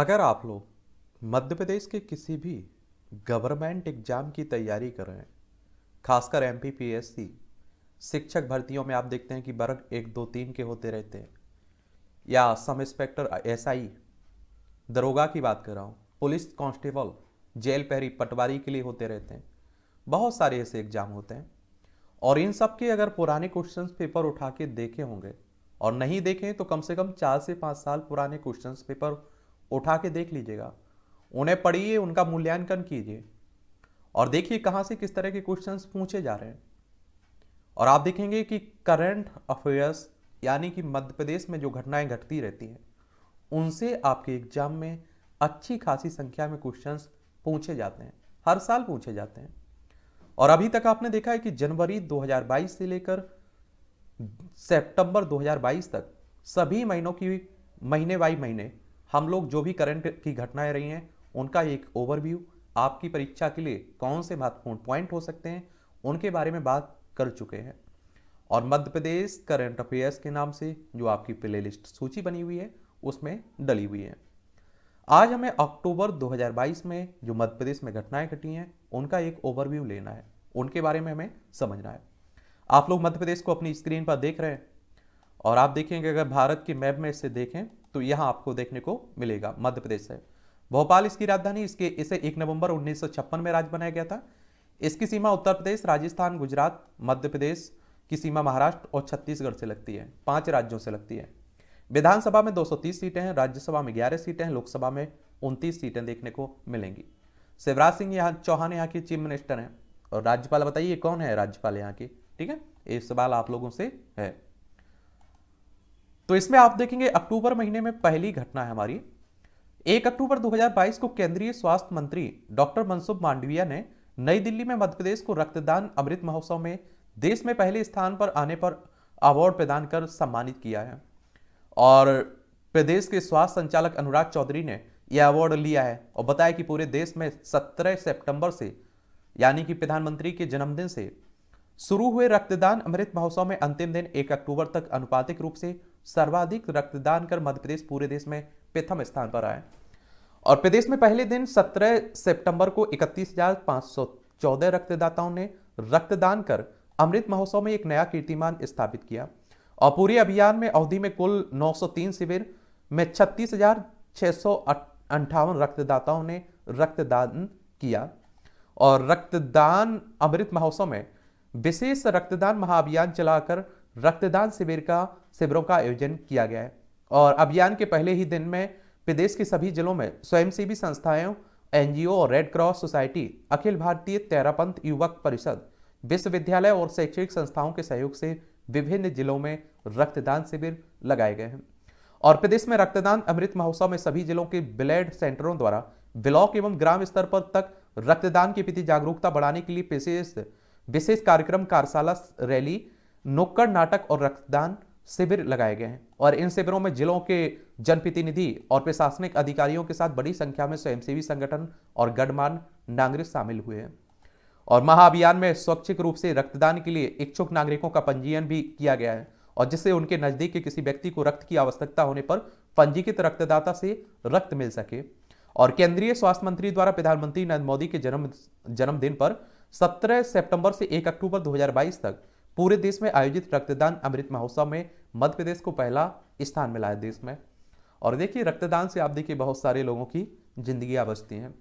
अगर आप लोग मध्य प्रदेश के किसी भी गवर्नमेंट एग्जाम की तैयारी कर रहे हैं खासकर एम पी शिक्षक भर्तियों में आप देखते हैं कि वर्ग एक दो तीन के होते रहते हैं या सब इंस्पेक्टर एस दरोगा की बात कर रहा हूँ पुलिस कांस्टेबल जेल पहरी पटवारी के लिए होते रहते हैं बहुत सारे ऐसे एग्जाम होते हैं और इन सब के अगर पुराने क्वेश्चन पेपर उठा के देखे होंगे और नहीं देखें तो कम से कम चार से पाँच साल पुराने क्वेश्चन पेपर उठा के देख लीजिएगा उन्हें पढ़िए उनका मूल्यांकन कीजिए और देखिए कहाँ से किस तरह के क्वेश्चन पूछे जा रहे हैं और आप देखेंगे कि करंट अफेयर्स यानी कि मध्य प्रदेश में जो घटनाएं घटती रहती हैं उनसे आपके एग्जाम में अच्छी खासी संख्या में क्वेश्चंस पूछे जाते हैं हर साल पूछे जाते हैं और अभी तक आपने देखा है कि जनवरी 2022 से लेकर सितंबर 2022 तक सभी महीनों की महीने बाई महीने हम लोग जो भी करंट की घटनाएं रही हैं उनका एक ओवरव्यू आपकी परीक्षा के लिए कौन से महत्वपूर्ण पॉइंट हो सकते हैं उनके बारे में बात कर चुके हैं और मध्य प्रदेश करंट अफेयर्स के नाम से जो आपकी प्ले सूची बनी हुई है उसमें डली हुई है आज हमें अक्टूबर 2022 में जो मध्य प्रदेश में घटनाएं घटी हैं उनका एक ओवरव्यू लेना है उनके बारे में हमें समझना है आप लोग मध्य प्रदेश को अपनी स्क्रीन पर देख रहे हैं और आप देखेंगे अगर भारत के मैप में इसे देखें तो यहाँ आपको देखने को मिलेगा मध्य प्रदेश है भोपाल इसकी राजधानी इसके इसे एक नवंबर उन्नीस में राज्य बनाया गया था इसकी सीमा उत्तर प्रदेश राजस्थान गुजरात मध्य प्रदेश की सीमा महाराष्ट्र और छत्तीसगढ़ से लगती है पांच राज्यों से लगती है विधानसभा में 230 सीटें हैं राज्यसभा में 11 सीटें हैं लोकसभा में उनतीस सीटें देखने को मिलेंगी शिवराज सिंह यहाँ चौहान यहाँ के चीफ मिनिस्टर हैं और राज्यपाल बताइए कौन है राज्यपाल यहाँ के ठीक है ये सवाल आप लोगों से है तो इसमें आप देखेंगे अक्टूबर महीने में पहली घटना है हमारी एक अक्टूबर 2022 को केंद्रीय स्वास्थ्य मंत्री डॉक्टर मनसुख मांडविया ने नई दिल्ली में मध्यप्रदेश को रक्तदान अमृत महोत्सव में देश में पहले स्थान पर आने पर अवार्ड प्रदान कर सम्मानित किया है और प्रदेश के स्वास्थ्य संचालक अनुराग चौधरी ने यह अवार्ड लिया है और बताया कि पूरे देश में 17 सितंबर से यानी कि प्रधानमंत्री के जन्मदिन से शुरू हुए रक्तदान अमृत महोत्सव में अंतिम दिन 1 अक्टूबर तक अनुपातिक रूप से सर्वाधिक रक्तदान कर मध्य प्रदेश पूरे देश में प्रथम स्थान पर आए और प्रदेश में पहले दिन 17 सितंबर को इकतीस रक्तदाताओं ने रक्तदान कर अमृत महोत्सव में एक नया कीर्तिमान स्थापित किया और पूरे अभियान में अवधि में कुल 903 शिविर में छत्तीस रक्तदाताओं ने रक्तदान किया और रक्तदान अमृत महोत्सव में विशेष रक्तदान महाअभियान चलाकर रक्तदान शिविर का शिविरों का आयोजन किया गया है और अभियान के पहले ही दिन में प्रदेश के सभी जिलों में स्वयंसेवी संस्थाएं एनजीओ और रेड क्रॉस सोसाइटी अखिल भारतीय तैरापंथ युवक परिषद विश्वविद्यालय और शैक्षणिक संस्थाओं के सहयोग से विभिन्न जिलों में रक्तदान शिविर लगाए गए हैं और प्रदेश में रक्तदान अमृत महोत्सव में सभी जिलों के ब्लड सेंटरों द्वारा ब्लॉक एवं ग्राम स्तर पर तक रक्तदान के प्रति जागरूकता बढ़ाने के लिए विशेष विशेष कार्यक्रम कार्यशाला रैली नुक्कड़ नाटक और रक्तदान शिविर लगाए गए हैं और इन शिविरों में जिलों के जनप्रतिनिधि और प्रशासनिक अधिकारियों के साथ बड़ी संख्या में स्वयंसेवी संगठन और गणमान्य नागरिक शामिल हुए हैं और महाअभियान में स्वैच्छिक रूप से रक्तदान के लिए इच्छुक नागरिकों का पंजीयन भी किया गया है और जिससे उनके नजदीक के किसी व्यक्ति को रक्त की आवश्यकता होने पर पंजीकृत रक्तदाता से रक्त मिल सके और केंद्रीय स्वास्थ्य मंत्री द्वारा प्रधानमंत्री नरेंद्र मोदी के जन्म जन्मदिन पर 17 सितंबर से 1 अक्टूबर 2022 तक पूरे देश में आयोजित रक्तदान अमृत महोत्सव में मध्य प्रदेश को पहला स्थान मिला है देश में और देखिए रक्तदान से आप देखिए बहुत सारे लोगों की ज़िंदगी बचती हैं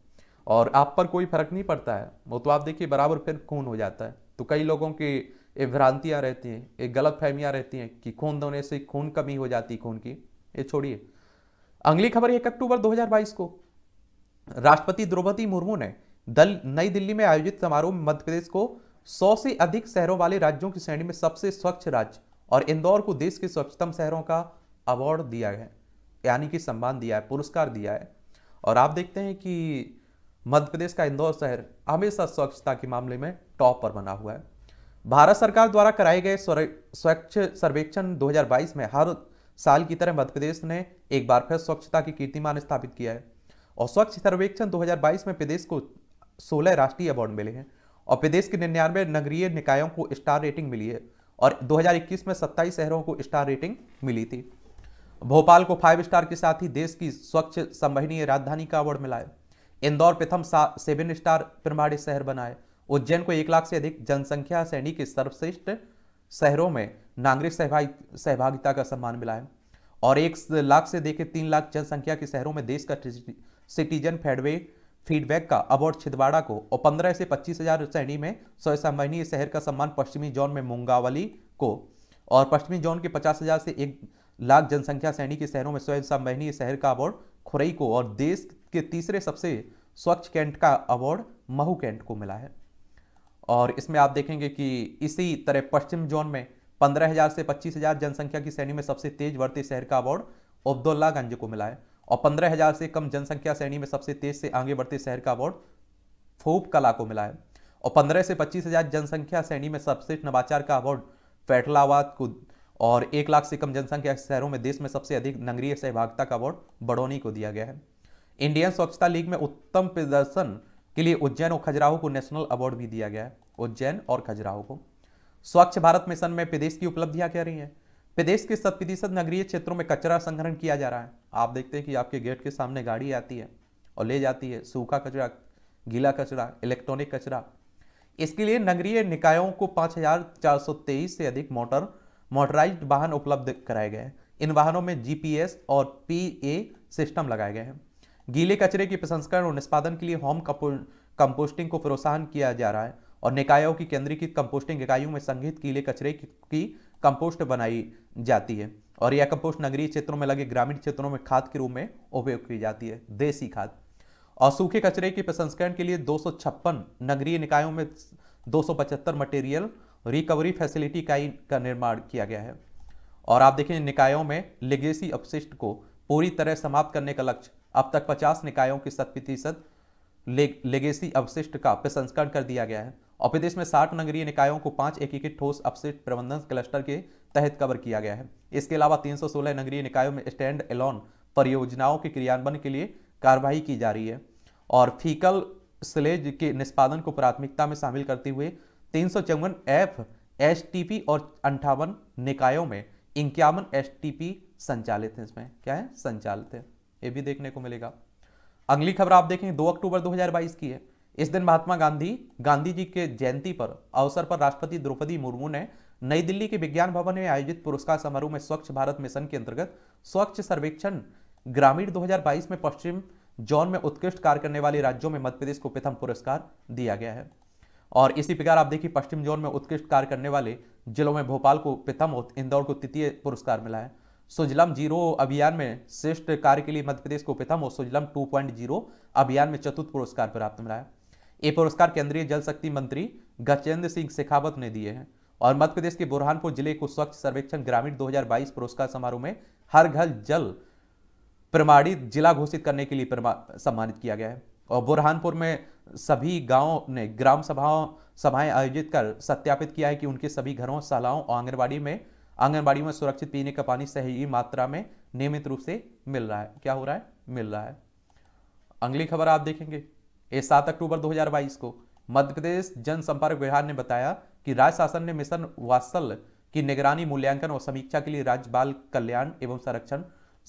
और आप पर कोई फर्क नहीं पड़ता है वो तो आप देखिए बराबर फिर खून हो जाता है तो कई लोगों की ये भ्रांतियाँ रहती हैं ये गलत फहमियाँ रहती हैं कि खून दोने से खून कमी हो जाती है खून की ये छोड़िए अगली खबर एक अक्टूबर 2022 को राष्ट्रपति द्रौपदी मुर्मू ने दल नई दिल्ली में आयोजित समारोह में मध्य प्रदेश को सौ से अधिक शहरों वाले राज्यों की श्रेणी में सबसे स्वच्छ राज्य और इंदौर को देश के स्वच्छतम शहरों का अवार्ड दिया है यानी कि सम्मान दिया है पुरस्कार दिया है और आप देखते हैं कि मध्य प्रदेश का इंदौर शहर हमेशा स्वच्छता के मामले में टॉप पर बना हुआ है भारत सरकार द्वारा कराए गए स्वच्छ सर्वेक्षण 2022 में हर साल की तरह मध्य प्रदेश ने एक बार फिर स्वच्छता की कीर्तिमान स्थापित किया है और स्वच्छ सर्वेक्षण 2022 में प्रदेश को 16 राष्ट्रीय अवार्ड मिले हैं और प्रदेश के निन्यानवे नगरीय निकायों को स्टार रेटिंग मिली है और 2021 में 27 शहरों को स्टार रेटिंग मिली थी भोपाल को फाइव स्टार के साथ ही देश की स्वच्छ संवहनीय राजधानी का अवार्ड मिला है इंदौर प्रथम सेवन स्टार प्रमाणित शहर बनाए उज्जैन को एक लाख से अधिक जनसंख्या श्रेणी के सर्वश्रेष्ठ शहरों में नागरिक सहभागिता का सम्मान मिला है और एक लाख से देखे तीन लाख जनसंख्या के शहरों में देश का सिटीजन फेडवे फीडबैक का अवार्ड छिदवाड़ा को और पंद्रह से पच्चीस हजार श्रेणी में सौ सम्मानीय शहर का सम्मान पश्चिमी जोन में मुंगावली को और पश्चिमी जोन के पचास हजार से एक लाख जनसंख्या श्रेणी के शहरों में स्वयं सम्मानीय शहर का अवार्ड खुरई को और देश के तीसरे सबसे स्वच्छ कैंट का अवार्ड महू कैंट को मिला है और इसमें आप देखेंगे कि इसी तरह पश्चिम जोन में पंद्रह हजार से पच्चीस हजार जनसंख्या की श्रेणी में सबसे तेज बढ़ते शहर का अवार्ड अब्दुल्लागंज को मिला है और 15,000 से कम जनसंख्या श्रेणी में सबसे तेज से आगे बढ़ते शहर का अवार्ड फोप कला को मिला है और 15 से 25,000 जनसंख्या श्रेणी में सबसे नवाचार का अवार्ड फैटलाबाद को और एक लाख से कम जनसंख्या शहरों में देश में सबसे अधिक नगरीय सहभागिता का अवार्ड बड़ौनी को दिया गया है इंडियन स्वच्छता लीग में उत्तम प्रदर्शन के लिए उज्जैन और खजुराहो को नेशनल अवार्ड भी दिया गया है उज्जैन और खजुराहो को स्वच्छ भारत मिशन में प्रदेश की उपलब्धियां क्या रही हैं प्रदेश के शत प्रतिशत नगरीय क्षेत्रों में कचरा संग्रहण किया जा रहा है आप देखते हैं कि आपके गेट के सामने गाड़ी आती है और ले जाती है सूखा कचरा गीला कचरा इलेक्ट्रॉनिक कचरा इसके लिए नगरीय निकायों को 5,423 से अधिक मोटर मोटराइज्ड वाहन उपलब्ध कराए गए हैं इन वाहनों में जीपीएस और पीए सिस्टम लगाए गए हैं गीले कचरे के प्रसंस्करण और निष्पादन के लिए होम कंपोस्टिंग को प्रोत्साहन किया जा रहा है और निकायों की केंद्रीकृत कंपोस्टिंग इकाइयों में संगीत गीले कचरे की कंपोस्ट बनाई जाती है और यह कंपोस्ट नगरीय क्षेत्रों में लगे ग्रामीण क्षेत्रों में खाद के रूप में उपयोग की जाती है देसी खाद और सूखे कचरे के प्रसंस्करण के लिए दो नगरीय निकायों में दो मटेरियल रिकवरी फैसिलिटी इकाई का निर्माण किया गया है और आप देखें निकायों में लेगेसी अपशिष्ट को पूरी तरह समाप्त करने का लक्ष्य अब तक 50 निकायों की शत प्रतिशत लेगेसी अपशिष्ट का प्रसंस्करण कर दिया गया है और प्रदेश में साठ नगरीय निकायों को पांच एकीकृत ठोस अपसेट प्रबंधन क्लस्टर के तहत कवर किया गया है इसके अलावा 316 नगरीय निकायों में स्टैंड एलोन परियोजनाओं के क्रियान्वयन के लिए कार्रवाई की जा रही है और फीकल स्लेज के निष्पादन को प्राथमिकता में शामिल करते हुए तीन सौ चौवन एफ एस और अंठावन निकायों में इक्यावन एस संचालित हैं इसमें क्या है संचालित है ये भी देखने को मिलेगा अगली खबर आप देखें दो अक्टूबर दो की है इस दिन महात्मा गांधी गांधी जी के जयंती पर अवसर पर राष्ट्रपति द्रौपदी मुर्मू ने नई दिल्ली के विज्ञान भवन में आयोजित पुरस्कार समारोह में स्वच्छ भारत मिशन के अंतर्गत स्वच्छ सर्वेक्षण ग्रामीण 2022 में पश्चिम जोन में उत्कृष्ट कार्य करने वाले राज्यों में मध्यप्रदेश को प्रथम पुरस्कार दिया गया है और इसी प्रकार आप देखिए पश्चिम जोन में उत्कृष्ट कार्य करने वाले जिलों में भोपाल को प्रथम इंदौर को तृतीय पुरस्कार मिला है सुजलम जीरो अभियान में श्रेष्ठ कार्य के लिए मध्यप्रदेश को प्रथम और सुजलम टू अभियान में चतुर्थ पुरस्कार प्राप्त मिला है ये पुरस्कार केंद्रीय जल शक्ति मंत्री गजेंद्र सिंह शेखावत ने दिए हैं और मध्य प्रदेश के बुरहानपुर जिले को स्वच्छ सर्वेक्षण ग्रामीण 2022 पुरस्कार समारोह में हर घर जल प्रमाणित जिला घोषित करने के लिए सम्मानित किया गया है और बुरहानपुर में सभी गांवों ने ग्राम सभाओं सभाएं आयोजित कर सत्यापित किया है कि उनके सभी घरों शालाओं और आंगनबाड़ी में आंगनबाड़ी में सुरक्षित पीने का पानी सही मात्रा में नियमित रूप से मिल रहा है क्या हो रहा है मिल रहा है अगली खबर आप देखेंगे ये सात अक्टूबर 2022 को मध्य प्रदेश जनसंपर्क विभाग ने बताया कि राज्य शासन ने मिशन वासल की निगरानी मूल्यांकन और समीक्षा के लिए राज्य बाल कल्याण एवं संरक्षण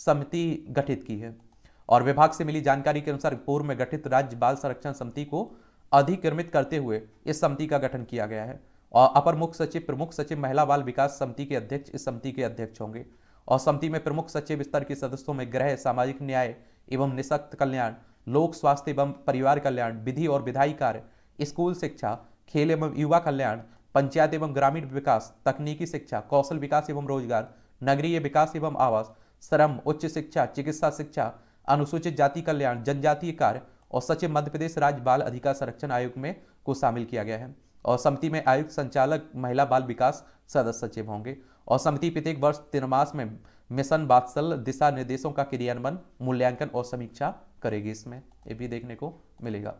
समिति गठित की है और विभाग से मिली जानकारी के अनुसार पूर्व में गठित राज्य बाल संरक्षण समिति को अधिक्रमित करते हुए इस समिति का गठन किया गया है और अपर मुख्य सचिव प्रमुख सचिव महिला बाल विकास समिति के अध्यक्ष इस समिति के अध्यक्ष होंगे और समिति में प्रमुख सचिव स्तर के सदस्यों में गृह सामाजिक न्याय एवं निशक्त कल्याण लोक स्वास्थ्य एवं परिवार कल्याण विधि और विधायी कार्य स्कूल शिक्षा खेल एवं युवा कल्याण पंचायत एवं ग्रामीण विकास तकनीकी शिक्षा कौशल विकास एवं रोजगार नगरीय विकास एवं आवास श्रम उच्च शिक्षा चिकित्सा शिक्षा अनुसूचित जाति कल्याण जनजातीय कार्य और सचिव मध्य प्रदेश राज्य बाल अधिकार संरक्षण आयोग में को शामिल किया गया है और समिति में आयुक्त संचालक महिला बाल विकास सदस्य सचिव होंगे और समिति प्रत्येक वर्ष तीन मास में मिशन बात्सल दिशा निर्देशों का क्रियान्वयन मूल्यांकन और समीक्षा करेगी इसमें ये भी देखने को मिलेगा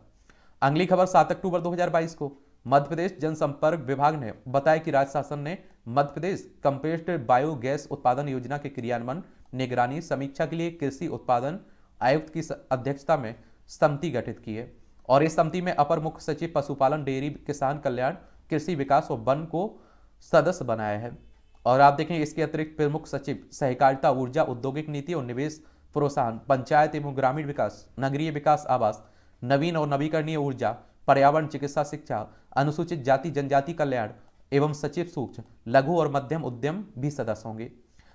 अगली खबर सात अक्टूबर 2022 को मध्य प्रदेश जनसंपर्क विभाग ने बताया कि राज्य शासन ने मध्य प्रदेश कंपेस्ट बायोगैस उत्पादन योजना के क्रियान्वयन निगरानी समीक्षा के लिए कृषि उत्पादन आयुक्त की अध्यक्षता में समिति गठित की है और इस समिति में अपर मुख्य सचिव पशुपालन डेयरी किसान कल्याण कृषि विकास और वन को सदस्य बनाया है और आप देखें इसके अतिरिक्त प्रमुख सचिव सहकारिता ऊर्जा औद्योगिक नीति और निवेश प्रोत्साहन पंचायत एवं ग्रामीण विकास नगरीय विकास आवास नवीन और नवीकरणीय ऊर्जा पर्यावरण चिकित्सा शिक्षा अनुसूचित जाति जनजाति कल्याण एवं सचिव सूक्ष्म लघु और मध्यम उद्यम भी सदस्य होंगे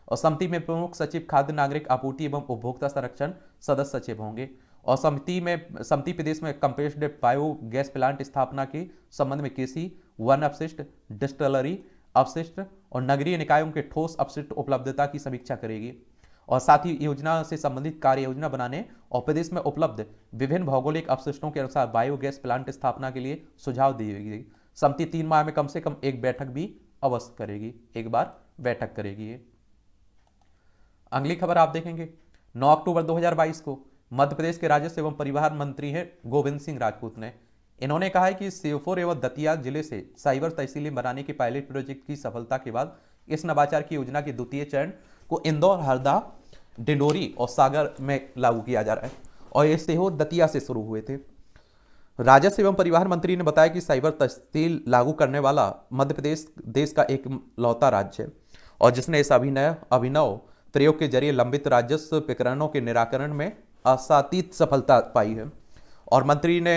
और समिति में प्रमुख सचिव खाद्य नागरिक आपूर्ति एवं उपभोक्ता संरक्षण सदस्य सचिव होंगे और समिति में समिति प्रदेश में कंपेस्ड बायो गैस प्लांट स्थापना के संबंध में कृषि वन अपशिष्ट डिस्टलरी अपशिष्ट और नगरीय निकायों के ठोस अपशिष्ट उपलब्धता की समीक्षा करेगी और साथ ही योजना से संबंधित कार्य योजना बनाने और प्रदेश में उपलब्ध विभिन्न भौगोलिक अवशिष्टों के अनुसार बायोगैस प्लांट स्थापना के लिए सुझाव दी गई समिति तीन माह में कम से कम एक बैठक भी अवश्य करेगी एक बार बैठक करेगी अगली खबर आप देखेंगे 9 अक्टूबर 2022 को मध्य प्रदेश के राजस्व एवं परिवहन मंत्री हैं गोविंद सिंह राजपूत ने इन्होंने कहा है कि सेवफोर एवं दतिया जिले से साइबर तहसीलें बनाने के पायलट प्रोजेक्ट की सफलता के बाद इस नवाचार की योजना के द्वितीय चरण को इंदौर हरदा डिंडोरी और सागर में लागू किया जा रहा है और ये सीहोर दतिया से शुरू हुए थे राजस्व एवं परिवहन मंत्री ने बताया कि साइबर तस्तील लागू करने वाला मध्य प्रदेश देश का एक लौता राज्य है और जिसने इस अभिनय अभिनव प्रयोग के जरिए लंबित राजस्व प्रकरणों के निराकरण में असातीत सफलता पाई है और मंत्री ने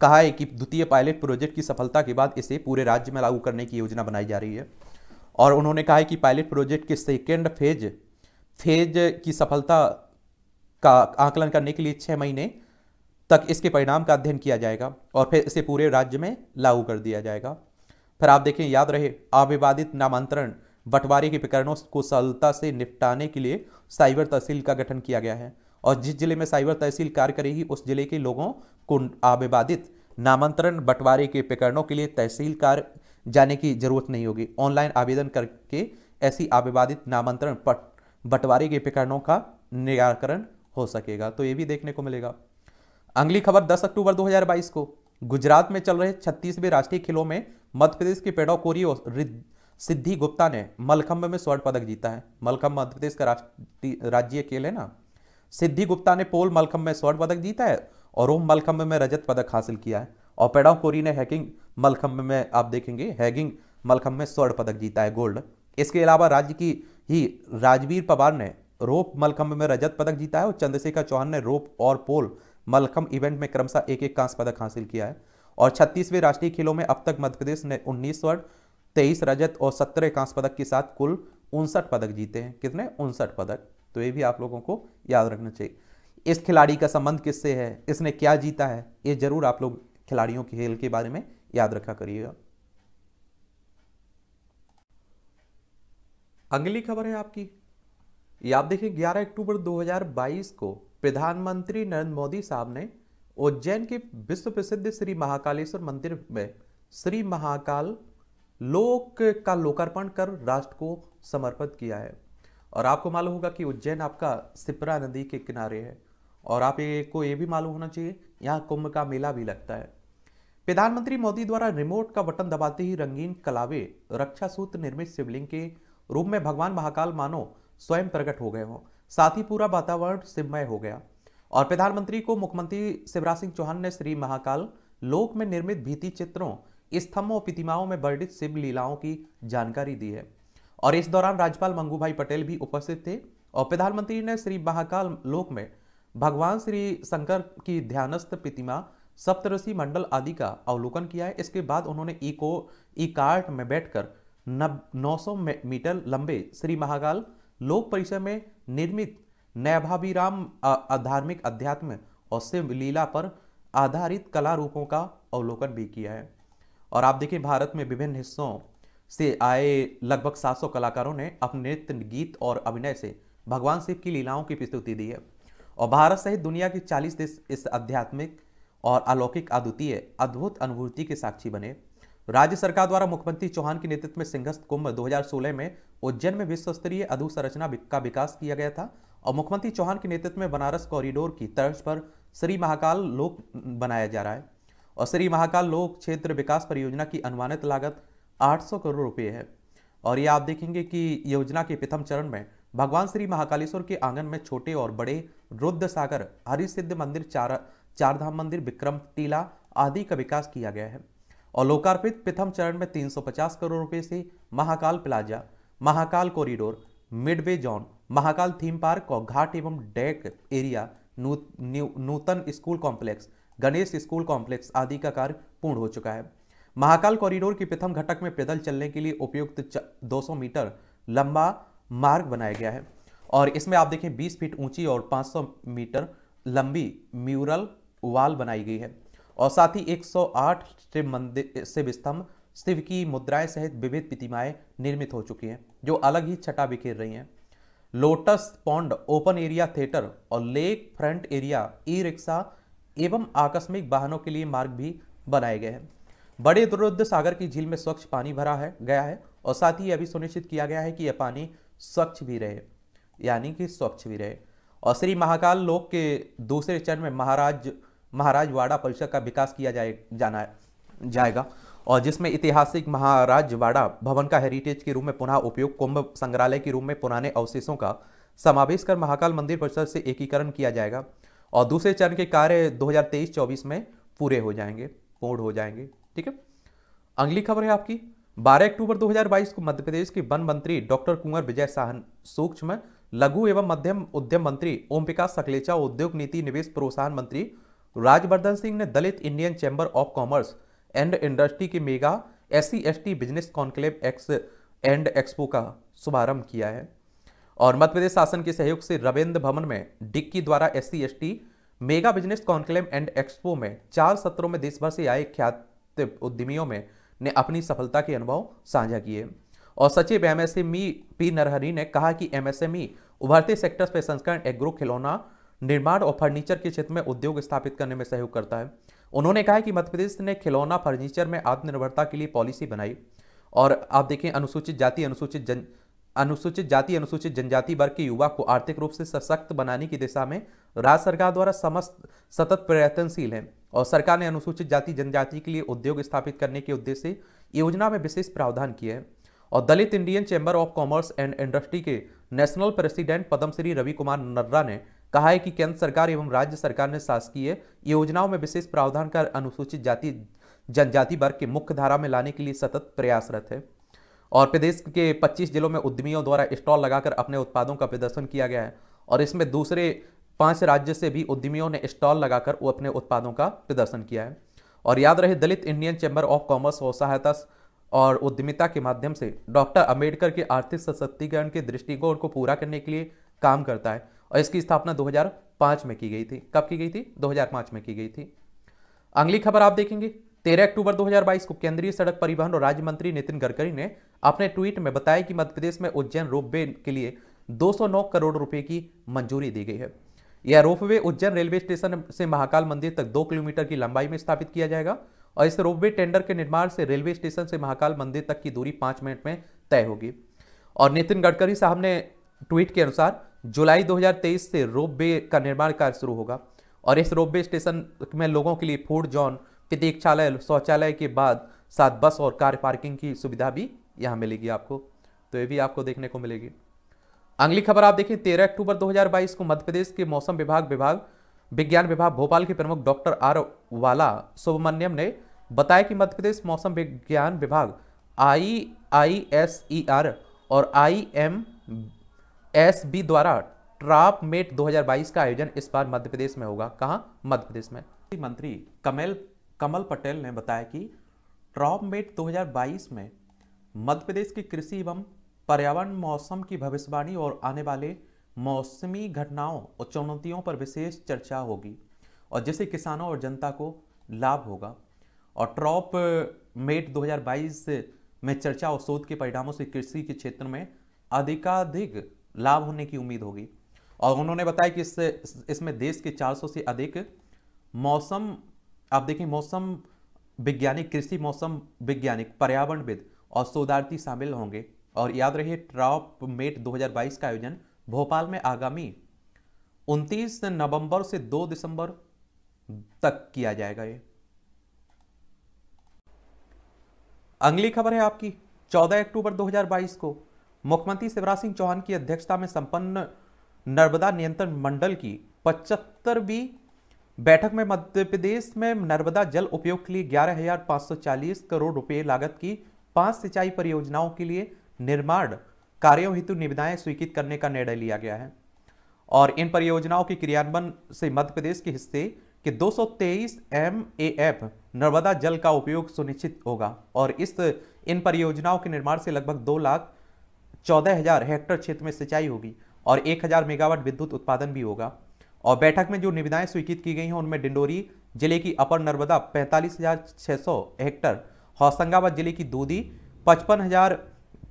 कहा है कि द्वितीय पायलट प्रोजेक्ट की सफलता के बाद इसे पूरे राज्य में लागू करने की योजना बनाई जा रही है और उन्होंने कहा है कि पायलट प्रोजेक्ट के सेकेंड फेज फेज की सफलता का आकलन करने के लिए छः महीने तक इसके परिणाम का अध्ययन किया जाएगा और फिर इसे पूरे राज्य में लागू कर दिया जाएगा फिर आप देखें याद रहे अविवादित नामांतरण बंटवारे के प्रकरणों को सरलता से निपटाने के लिए साइबर तहसील का गठन किया गया है और जिस जिले में साइबर तहसील कार्य करेगी उस जिले के लोगों को अविवादित नामांतरण बंटवारे के प्रकरणों के लिए तहसील कार्य जाने की जरूरत नहीं होगी ऑनलाइन आवेदन करके ऐसी अविवादित नामांतरण पट बंटवारे के प्रकरणों का निराकरण हो सकेगा तो ये भी देखने को मिलेगा अगली खबर 10 अक्टूबर 2022 को गुजरात में चल रहे छत्तीसवें राष्ट्रीय खेलों में मध्य प्रदेश पेडो कोरियो सिद्धि गुप्ता ने मलखम्ब में स्वर्ण पदक जीता है मलखम्ब मध्य प्रदेश का राज्य खेल है ना सिद्धि गुप्ता ने पोल मलखम्ब में स्वर्ण पदक जीता है और ओम मलखम्ब में रजत पदक हासिल किया है ओपेडा कोरी ने हैकिंग मलखम्ब में आप देखेंगे हैगिंग मलखम्ब में स्वर्ण पदक जीता है गोल्ड इसके अलावा राज्य की ही राजवीर पवार ने रोप मलखम्ब में रजत पदक जीता है और चंद्रशेखर चौहान ने रोप और पोल मलखम्ब इवेंट में क्रमशः एक एक कांस पदक हासिल किया है और छत्तीसवें राष्ट्रीय खेलों में अब तक मध्य प्रदेश ने उन्नीस स्वर्ण तेईस रजत और सत्रह कांस पदक के साथ कुल उनसठ पदक जीते हैं कितने उनसठ पदक तो ये भी आप लोगों को याद रखना चाहिए इस खिलाड़ी का संबंध किससे है इसने क्या जीता है ये जरूर आप लोग खिलाड़ियों के खेल के बारे में याद रखा करिएगा अगली खबर है आपकी ये आप देखिए 11 अक्टूबर 2022 को प्रधानमंत्री नरेंद्र मोदी साहब ने उज्जैन के विश्व प्रसिद्ध श्री महाकालेश्वर मंदिर में श्री महाकाल लोक का लोकार्पण कर राष्ट्र को समर्पित किया है और आपको मालूम होगा कि उज्जैन आपका सिपरा नदी के किनारे है और आप एक को ये भी मालूम होना चाहिए यहाँ कुंभ का मेला भी लगता है प्रधानमंत्री मोदी द्वारा रिमोट का बटन दबाते ही रंगीन कलावे रक्षा सूत्र निर्मित शिवलिंग के रूप में भगवान महाकाल मानो स्वयं प्रकट हो गए हों साथ ही पूरा वातावरण शिवमय हो गया और प्रधानमंत्री को मुख्यमंत्री शिवराज सिंह चौहान ने श्री महाकाल लोक में निर्मित भीति चित्रों स्तंभों प्रतिमाओं में वर्णित शिव लीलाओं की जानकारी दी है और इस दौरान राज्यपाल मंगू भाई पटेल भी उपस्थित थे और प्रधानमंत्री ने श्री महाकाल लोक में भगवान श्री शंकर की ध्यानस्थ प्रतिमा सप्तऋषि मंडल आदि का अवलोकन किया है इसके बाद उन्होंने इको इकार्ट में बैठकर नौ सौ मीटर लंबे श्री महाकाल लोक परिसर में निर्मित नैभाभिराम धार्मिक अध्यात्म और शिव लीला पर आधारित कला रूपों का अवलोकन भी किया है और आप देखिए भारत में विभिन्न हिस्सों से आए लगभग 700 कलाकारों ने अपने नृत्य गीत और अभिनय से भगवान शिव की लीलाओं की प्रस्तुति दी है और भारत सहित दुनिया के 40 देश इस आध्यात्मिक और अलौकिक अद्वितीय अद्भुत अनुभूति के साक्षी बने राज्य सरकार द्वारा मुख्यमंत्री चौहान के नेतृत्व में सिंहस्थ कुंभ 2016 में उज्जैन में विश्व स्तरीय अधोसंरचना का विकास किया गया था और मुख्यमंत्री चौहान के नेतृत्व में बनारस कॉरिडोर की तर्ज पर श्री महाकाल लोक बनाया जा रहा है और श्री महाकाल लोक क्षेत्र विकास परियोजना की अनुमानित लागत आठ करोड़ रुपये है और ये आप देखेंगे कि योजना के प्रथम चरण में भगवान श्री महाकालेश्वर के आंगन में छोटे और बड़े रुद्र सागर हरिसिद्ध मंदिर चार चारधाम मंदिर विक्रम टीला आदि का विकास किया गया है और लोकार्पित प्रथम चरण में 350 करोड़ रुपए से Mahakal plaza Mahakal corridor midway zone Mahakal theme park और घाट एवं डेक एरिया नू, नू, Nutan school complex Ganesh school complex आदि का कार्य पूर्ण हो चुका है महाकाल कॉरिडोर की प्रथम घटक में पैदल चलने के लिए उपयुक्त 200 मीटर लंबा मार्ग बनाया गया है और इसमें आप देखें 20 फीट ऊंची और 500 मीटर लंबी म्यूरल वाल बनाई गई है और साथ ही 108 शिव मंदिर शिव स्तंभ शिव की मुद्राएं सहित विविध प्रतिमाएं निर्मित हो चुकी हैं जो अलग ही छटा बिखेर रही हैं lotus pond open area theatre और lake front area E rickshaw एवं आकस्मिक वाहनों के लिए मार्ग भी बनाए गए हैं बड़े दुर्द सागर की झील में स्वच्छ पानी भरा है गया है और साथ ही यह भी सुनिश्चित किया गया है कि यह पानी स्वच्छ भी रहे यानी कि स्वच्छ भी रहे और श्री महाकाल लोक के दूसरे चरण में महाराज महाराजवाड़ा परिषद का विकास किया जाए जाना जाएगा और जिसमें ऐतिहासिक महाराजवाड़ा भवन का हेरिटेज के रूप में पुनः उपयोग कुंभ संग्रहालय के रूप में पुराने अवशेषों का समावेश कर महाकाल मंदिर परिसर से एकीकरण किया जाएगा और दूसरे चरण के कार्य 2023-24 में पूरे हो जाएंगे पूर्ण हो जाएंगे ठीक है अगली खबर है आपकी 12 अक्टूबर 2022 को मध्य प्रदेश के वन मंत्री डॉक्टर कुंवर विजय साहन सूक्ष्म लघु एवं मध्यम उद्यम मंत्री ओम प्रकाश सकलेचा उद्योग नीति निवेश प्रोत्साहन मंत्री राजवर्धन सिंह ने Dalit Indian chamber of commerce and industry के mega S C business conclave एक्स एंड एक्सपो का शुभारंभ किया है और मध्य प्रदेश शासन के सहयोग से रविंद्र भवन में डिक्की द्वारा S C mega business conclave and expo में चार सत्रों में देश भर से आए ख्यात उद्यमियों में ने अपनी सफलता के अनुभव साझा किए और सचिव एमएसएमई पी नरहरी ने कहा कि एमएसएमई उभरते सेक्टर्स पर संस्करण एग्रो खिलौना निर्माण और फर्नीचर के क्षेत्र में उद्योग स्थापित करने में सहयोग करता है उन्होंने कहा कि मध्य प्रदेश ने खिलौना फर्नीचर में आत्मनिर्भरता के लिए पॉलिसी बनाई और आप देखें अनुसूचित जाति अनुसूचित जन अनुसूचित जाति अनुसूचित जनजाति वर्ग के युवा को आर्थिक रूप से सशक्त बनाने की दिशा में राज्य सरकार द्वारा समस्त सतत प्रयत्नशील है और सरकार ने अनुसूचित जाति जनजाति के लिए उद्योग स्थापित करने के उद्देश्य योजना में विशेष प्रावधान किए हैं और Dalit Indian chamber of commerce and industry के नेशनल प्रेसिडेंट पद्मश्री रवि कुमार नर्रा ने कहा है कि केंद्र सरकार एवं राज्य सरकार ने शासकीय योजनाओं में विशेष प्रावधान कर अनुसूचित जाति जनजाति वर्ग के मुख्य धारा में लाने के लिए सतत प्रयासरत है और प्रदेश के 25 जिलों में उद्यमियों द्वारा स्टॉल लगाकर अपने उत्पादों का प्रदर्शन किया गया है और इसमें दूसरे पांच राज्य से भी उद्यमियों ने स्टॉल लगाकर वो अपने उत्पादों का प्रदर्शन किया है और याद रहे Dalit Indian chamber of commerce और सहायता और उद्यमिता के माध्यम से डॉक्टर अम्बेडकर के आर्थिक सशक्तिकरण के दृष्टिकोण को पूरा करने के लिए काम करता है और इसकी स्थापना 2005 में की गई थी कब की गई थी 2005 में की गई थी अगली खबर आप देखेंगे 13 अक्टूबर 2022 को केंद्रीय सड़क परिवहन और राज्य मंत्री नितिन गडकरी ने अपने ट्वीट में बताया कि मध्य प्रदेश में उज्जैन रोपवे के लिए 209 करोड़ रुपए की मंजूरी दी गई है यह रोपवे उज्जैन रेलवे स्टेशन से महाकाल मंदिर तक दो किलोमीटर की लंबाई में स्थापित किया जाएगा और इस रोपवे टेंडर के निर्माण से रेलवे स्टेशन से महाकाल मंदिर तक की दूरी पांच मिनट में तय होगी और नितिन गडकरी साहब ने ट्वीट के अनुसार जुलाई 2023 से रोपवे का निर्माण कार्य शुरू होगा और इस रोपवे स्टेशन में लोगों के लिए फूड जोन प्रतीक्षालय शौचालय के बाद साथ बस और कार पार्किंग की सुविधा भी यहाँ मिलेगी आपको तो ये भी आपको देखने को मिलेगी अगली खबर आप देखिए 13 अक्टूबर 2022 को मध्य प्रदेश के मौसम विभाग विभाग विज्ञान विभाग भोपाल के प्रमुख डॉक्टर आर वाला सुब्रमण्यम ने बताया कि मध्य प्रदेश मौसम विज्ञान विभाग आई आई एस ई आर और आई एम एस बी द्वारा ट्राप मेट 2022 का आयोजन इस बार मध्य प्रदेश में होगा कहाँ मध्य प्रदेश में मंत्री कमल कमल पटेल ने बताया कि ट्रॉप मेट 2022 में मध्य प्रदेश के कृषि एवं पर्यावरण मौसम की भविष्यवाणी और आने वाले मौसमी घटनाओं और चुनौतियों पर विशेष चर्चा होगी और जिससे किसानों और जनता को लाभ होगा और ट्रॉप मेट 2022 में चर्चा और शोध के परिणामों से कृषि के क्षेत्र में अधिकाधिक लाभ होने की उम्मीद होगी और उन्होंने बताया कि इससे इसमें देश के 400 से अधिक मौसम आप देखिए मौसम वैज्ञानिक कृषि मौसम वैज्ञानिक पर्यावरणविद और शोधार्थी शामिल होंगे और याद रहे ट्रॉप मेट 2022 का आयोजन भोपाल में आगामी 29 नवंबर से 2 दिसंबर तक किया जाएगा ये अगली खबर है आपकी 14 अक्टूबर 2022 को मुख्यमंत्री शिवराज सिंह चौहान की अध्यक्षता में संपन्न नर्मदा नियंत्रण मंडल की पचहत्तरवीं बैठक में मध्य प्रदेश में नर्मदा जल उपयोग के लिए ग्यारह हजार सौ चालीस करोड़ रुपए लागत की पांच सिंचाई परियोजनाओं के लिए निर्माण कार्यों हेतु निविदाएं स्वीकृत करने का निर्णय लिया गया है और इन परियोजनाओं के क्रियान्वयन से मध्य प्रदेश के हिस्से के 223 सौ नर्मदा जल का उपयोग सुनिश्चित होगा और इस इन परियोजनाओं के निर्माण से लगभग दो लाख चौदह हजार हेक्टर क्षेत्र में सिंचाई होगी और एक हजार मेगावाट विद्युत उत्पादन भी होगा और बैठक में जो निविदाएं स्वीकृत की गई हैं उनमें डिंडोरी जिले की अपर नर्मदा पैंतालीस हजार छह सौ हेक्टर होशंगाबाद जिले की दूधी पचपन हजार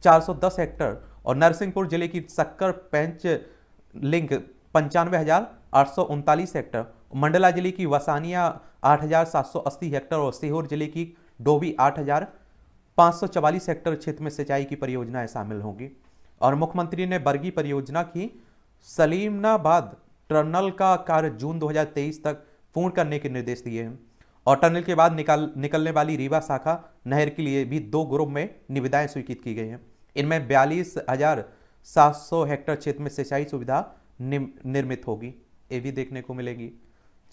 410 हेक्टर और नरसिंहपुर जिले की सक्कर पेंच लिंक पंचानवे हेक्टर मंडला जिले की वसानिया 8,780 हेक्टर और सीहोर जिले की डोबी 8,544 हेक्टर क्षेत्र में सिंचाई की परियोजनाएं शामिल होंगी और मुख्यमंत्री ने बर्गी परियोजना की सलीमनाबाद टनल का कार्य जून 2023 तक पूर्ण करने के निर्देश दिए हैं और टनल के बाद निकाल निकलने वाली रीवा शाखा नहर के लिए भी दो ग्रुप में निविदाएं स्वीकृत की गई हैं इनमें बयालीस हजार सात सौ हेक्टर क्षेत्र में सिंचाई सुविधा निर्मित होगी ये भी देखने को मिलेगी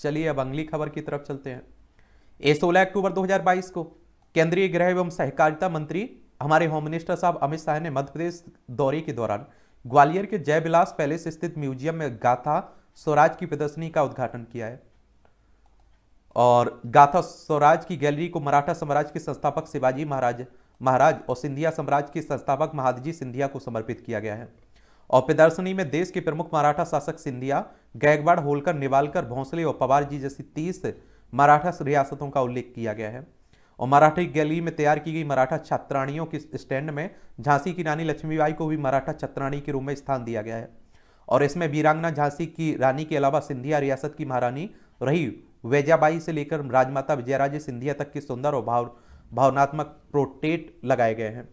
चलिए अब अगली खबर की तरफ चलते हैं ये सोलह अक्टूबर 2022 को केंद्रीय गृह एवं सहकारिता मंत्री हमारे होम मिनिस्टर साहब अमित शाह ने मध्य प्रदेश दौरे के दौरान ग्वालियर के जयविलास पैलेस स्थित म्यूजियम में गाथा स्वराज की प्रदर्शनी का उद्घाटन किया है और गाथा स्वराज की गैलरी को मराठा साम्राज्य के संस्थापक शिवाजी महाराज महाराज और सिंधिया साम्राज्य के संस्थापक महादजी सिंधिया को समर्पित किया गया है और प्रदर्शनी में देश के प्रमुख मराठा शासक सिंधिया गैगवाड़ होलकर निवालकर भोंसले और पवार जी जैसी तीस मराठा रियासतों का उल्लेख किया गया है और मराठी गैली में तैयार की गई मराठा छात्राणियों के स्टैंड में झांसी की रानी लक्ष्मीबाई को भी मराठा छत्राणी के रूप में स्थान दिया गया है और इसमें वीरांगना झांसी की रानी के अलावा सिंधिया रियासत की महारानी रही वैजाबाई से लेकर राजमाता विजयराजे सिंधिया तक की सुंदर और भाव भावनात्मक प्रोटेट लगाए गए हैं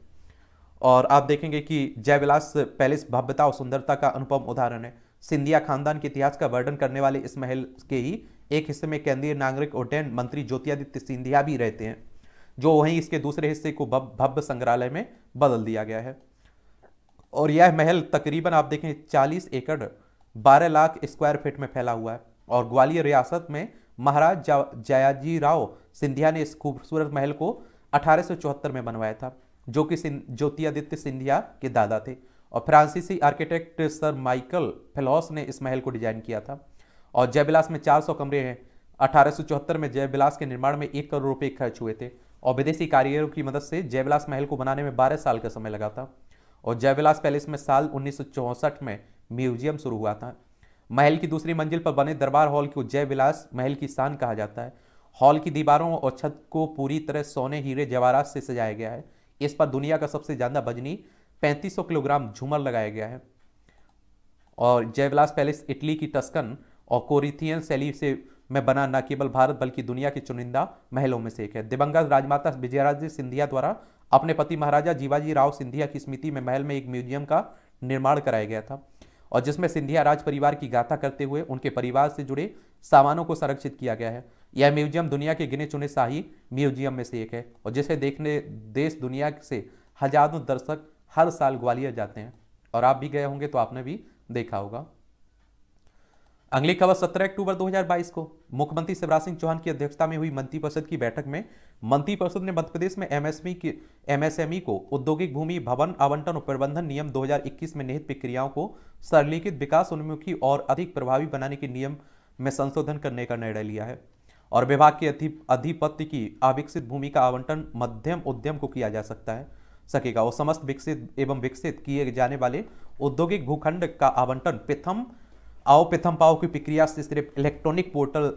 और आप देखेंगे कि जयविलास पैलेस भव्यता और सुंदरता का अनुपम उदाहरण है सिंधिया खानदान के इतिहास का वर्णन करने वाले इस महल के ही एक हिस्से में केंद्रीय नागरिक उड्डयन मंत्री ज्योतिदित्य सिंधिया भी रहते हैं जो वहीं इसके दूसरे हिस्से को भव्य संग्रहालय में बदल दिया गया है और यह महल तकरीबन आप देखें 40 एकड़ 12 लाख स्क्वायर फीट में फैला हुआ है और ग्वालियर रियासत में महाराज जयाजी राव सिंधिया ने इस खूबसूरत महल को 1874 में बनवाया था जो कि ज्योतिदित्य सिंधिया के दादा थे और फ्रांसीसी आर्किटेक्ट सर माइकल फेलॉस ने इस महल को डिजाइन किया था और जयविलास में 400 कमरे हैं 1874 में जयविलास के निर्माण में एक करोड़ रुपए खर्च हुए थे और विदेशी कारीगरों की मदद से जयविलास महल को बनाने में 12 साल का समय लगा था और जयविलास पैलेस में साल उन्नीस में म्यूजियम शुरू हुआ था महल की दूसरी मंजिल पर बने दरबार हॉल को जयविलास महल की शान कहा जाता है हॉल की दीवारों और छत को पूरी तरह सोने हीरे जवाहरात से सजाया गया है इस पर दुनिया का सबसे ज़्यादा बजनी 3500 किलोग्राम झूमर लगाया गया है और जयविलास पैलेस इटली की टस्कन और कोरिथियन शैली से में बना न केवल भारत बल्कि दुनिया के चुनिंदा महलों में से एक है दिवंगत राजमाता विजयराजे सिंधिया द्वारा अपने पति महाराजा जीवाजी राव सिंधिया की स्मृति में महल में एक म्यूजियम का निर्माण कराया गया था और जिसमें सिंधिया राज परिवार की गाथा करते हुए उनके परिवार से जुड़े सामानों को संरक्षित किया गया है यह म्यूजियम दुनिया के गिने चुने शाही म्यूजियम में से एक है और जिसे देखने देश दुनिया से हजारों दर्शक हर साल ग्वालियर जाते हैं और आप भी गए होंगे तो आपने भी देखा होगा अगली खबर 17 अक्टूबर 2022 को मुख्यमंत्री शिवराज सिंह चौहान की अध्यक्षता में हुई मंत्रिपरिषद की बैठक में मंत्रिपरिषद ने मध्यप्रदेश में एमएसएमई की एमएसएमई को औद्योगिक भूमि भवन आवंटन और प्रबंधन नियम 2021 में निहित प्रक्रियाओं को सरलीकृत विकास उन्मुखी और अधिक प्रभावी बनाने के नियम में संशोधन करने का निर्णय लिया है और विभाग की अधिपत्य की अविकसित भूमि का आवंटन मध्यम उद्यम को किया जा सकता है सकेगा और समस्त विकसित एवं विकसित किए जाने वाले औद्योगिक भूखंड का आवंटन प्रथम आओ प्रथम पाओ की प्रक्रिया से सिर्फ इलेक्ट्रॉनिक पोर्टल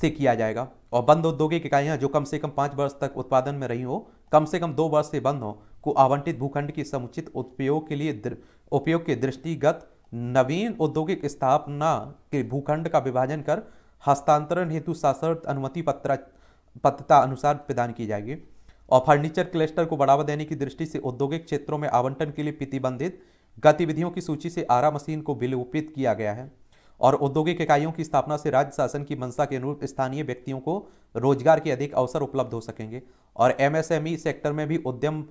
से किया जाएगा और बंद औद्योगिक इकाइयां जो कम से कम पाँच वर्ष तक उत्पादन में रही हो कम से कम दो वर्ष से बंद हो को आवंटित भूखंड की समुचित उपयोग के लिए उपयोग के दृष्टिगत नवीन औद्योगिक स्थापना के भूखंड का विभाजन कर हस्तांतरण हेतु सशर्त अनुमति पत्र पत्रता अनुसार प्रदान की जाएगी और फर्नीचर क्लस्टर को बढ़ावा देने की दृष्टि से औद्योगिक क्षेत्रों में आवंटन के लिए प्रतिबंधित गतिविधियों की सूची से आरा मशीन को विलोपित किया गया है और औद्योगिक इकाइयों की स्थापना से राज्य शासन की मंशा के अनुरूप स्थानीय व्यक्तियों को रोजगार के अधिक अवसर उपलब्ध हो सकेंगे और एमएसएमई सेक्टर में भी उद्यम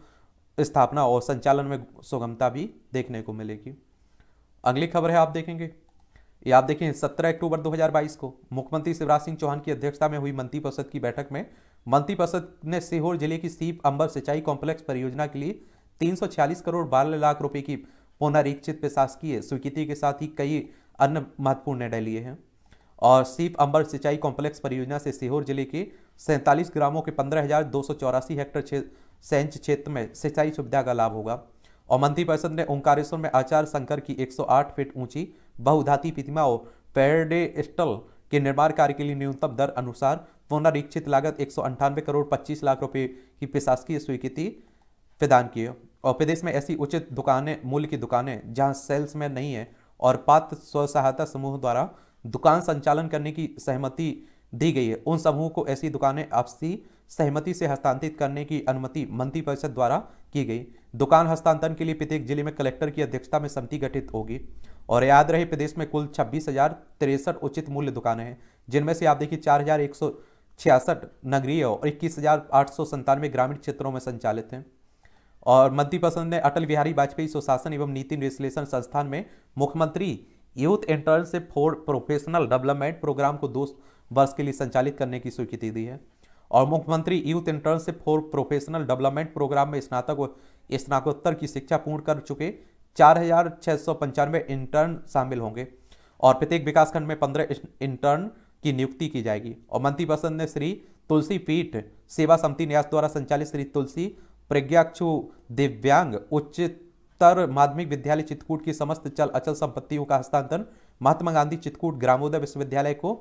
स्थापना और संचालन में सुगमता भी देखने को मिलेगी अगली खबर है आप देखेंगे ये आप देखें 17 अक्टूबर 2022 को मुख्यमंत्री शिवराज सिंह चौहान की अध्यक्षता में हुई मंत्रिपरिषद की बैठक में मंत्रिपरिषद ने सीहोर जिले की सीप अंबर सिंचाई कॉम्प्लेक्स परियोजना के लिए 346 करोड़ बारह लाख रुपए की पुनरीक्षित प्रशासकीय स्वीकृति के साथ ही कई अन्य महत्वपूर्ण निर्णय लिए हैं और सीप अंबर सिंचाई कॉम्प्लेक्स परियोजना से सीहोर जिले के सैंतालीस ग्रामों के पंद्रह हेक्टर सेंच क्षेत्र में सिंचाई सुविधा का लाभ होगा और मंत्रिपरिषद ने ओंकारेश्वर में आचार शंकर की एक फीट ऊंची बहुधाती प्रतिमाओं पेडेस्टल के निर्माण कार्य के लिए न्यूनतम दर अनुसार पुनरीक्षित लागत एक करोड़ पच्चीस लाख रुपये की प्रशासकीय स्वीकृति प्रदान किए और प्रदेश में ऐसी उचित दुकानें मूल्य की दुकानें जहां सेल्समैन नहीं है और पात्र स्व सहायता समूह द्वारा दुकान संचालन करने की सहमति दी गई है उन समूह को ऐसी दुकानें आपसी सहमति से हस्तांतरित करने की अनुमति मंत्रिपरिषद द्वारा की गई दुकान हस्तांतरण के लिए प्रत्येक जिले में कलेक्टर की अध्यक्षता में समिति गठित होगी और याद रहे प्रदेश में कुल छब्बीस हजार तिरसठ उचित मूल्य दुकानें हैं जिनमें से आप देखिए चार हजार एक सौ छियासठ नगरीय और इक्कीस हजार आठ सौ संतानवे ग्रामीण क्षेत्रों में संचालित हैं और मंत्री ने अटल बिहारी वाजपेयी सुशासन एवं नीति विश्लेषण संस्थान में मुख्यमंत्री youth internship for professional development programme को दो वर्ष के लिए संचालित करने की स्वीकृति दी है और मुख्यमंत्री youth internship for professional development programme में स्नातक और स्नातकोत्तर की शिक्षा पूर्ण कर चुके चार हजार सौ पंचानवे इंटर्न शामिल होंगे और प्रत्येक विकासखंड में पंद्रह इंटर्न की नियुक्ति की जाएगी और मंत्री बसंत ने श्री तुलसी पीठ सेवा समिति न्यास द्वारा संचालित श्री तुलसी प्रज्ञाक्षु दिव्यांग उच्चतर माध्यमिक विद्यालय चित्रकूट की समस्त चल अचल संपत्तियों का हस्तांतरण महात्मा गांधी चित्रकूट ग्रामोदय विश्वविद्यालय को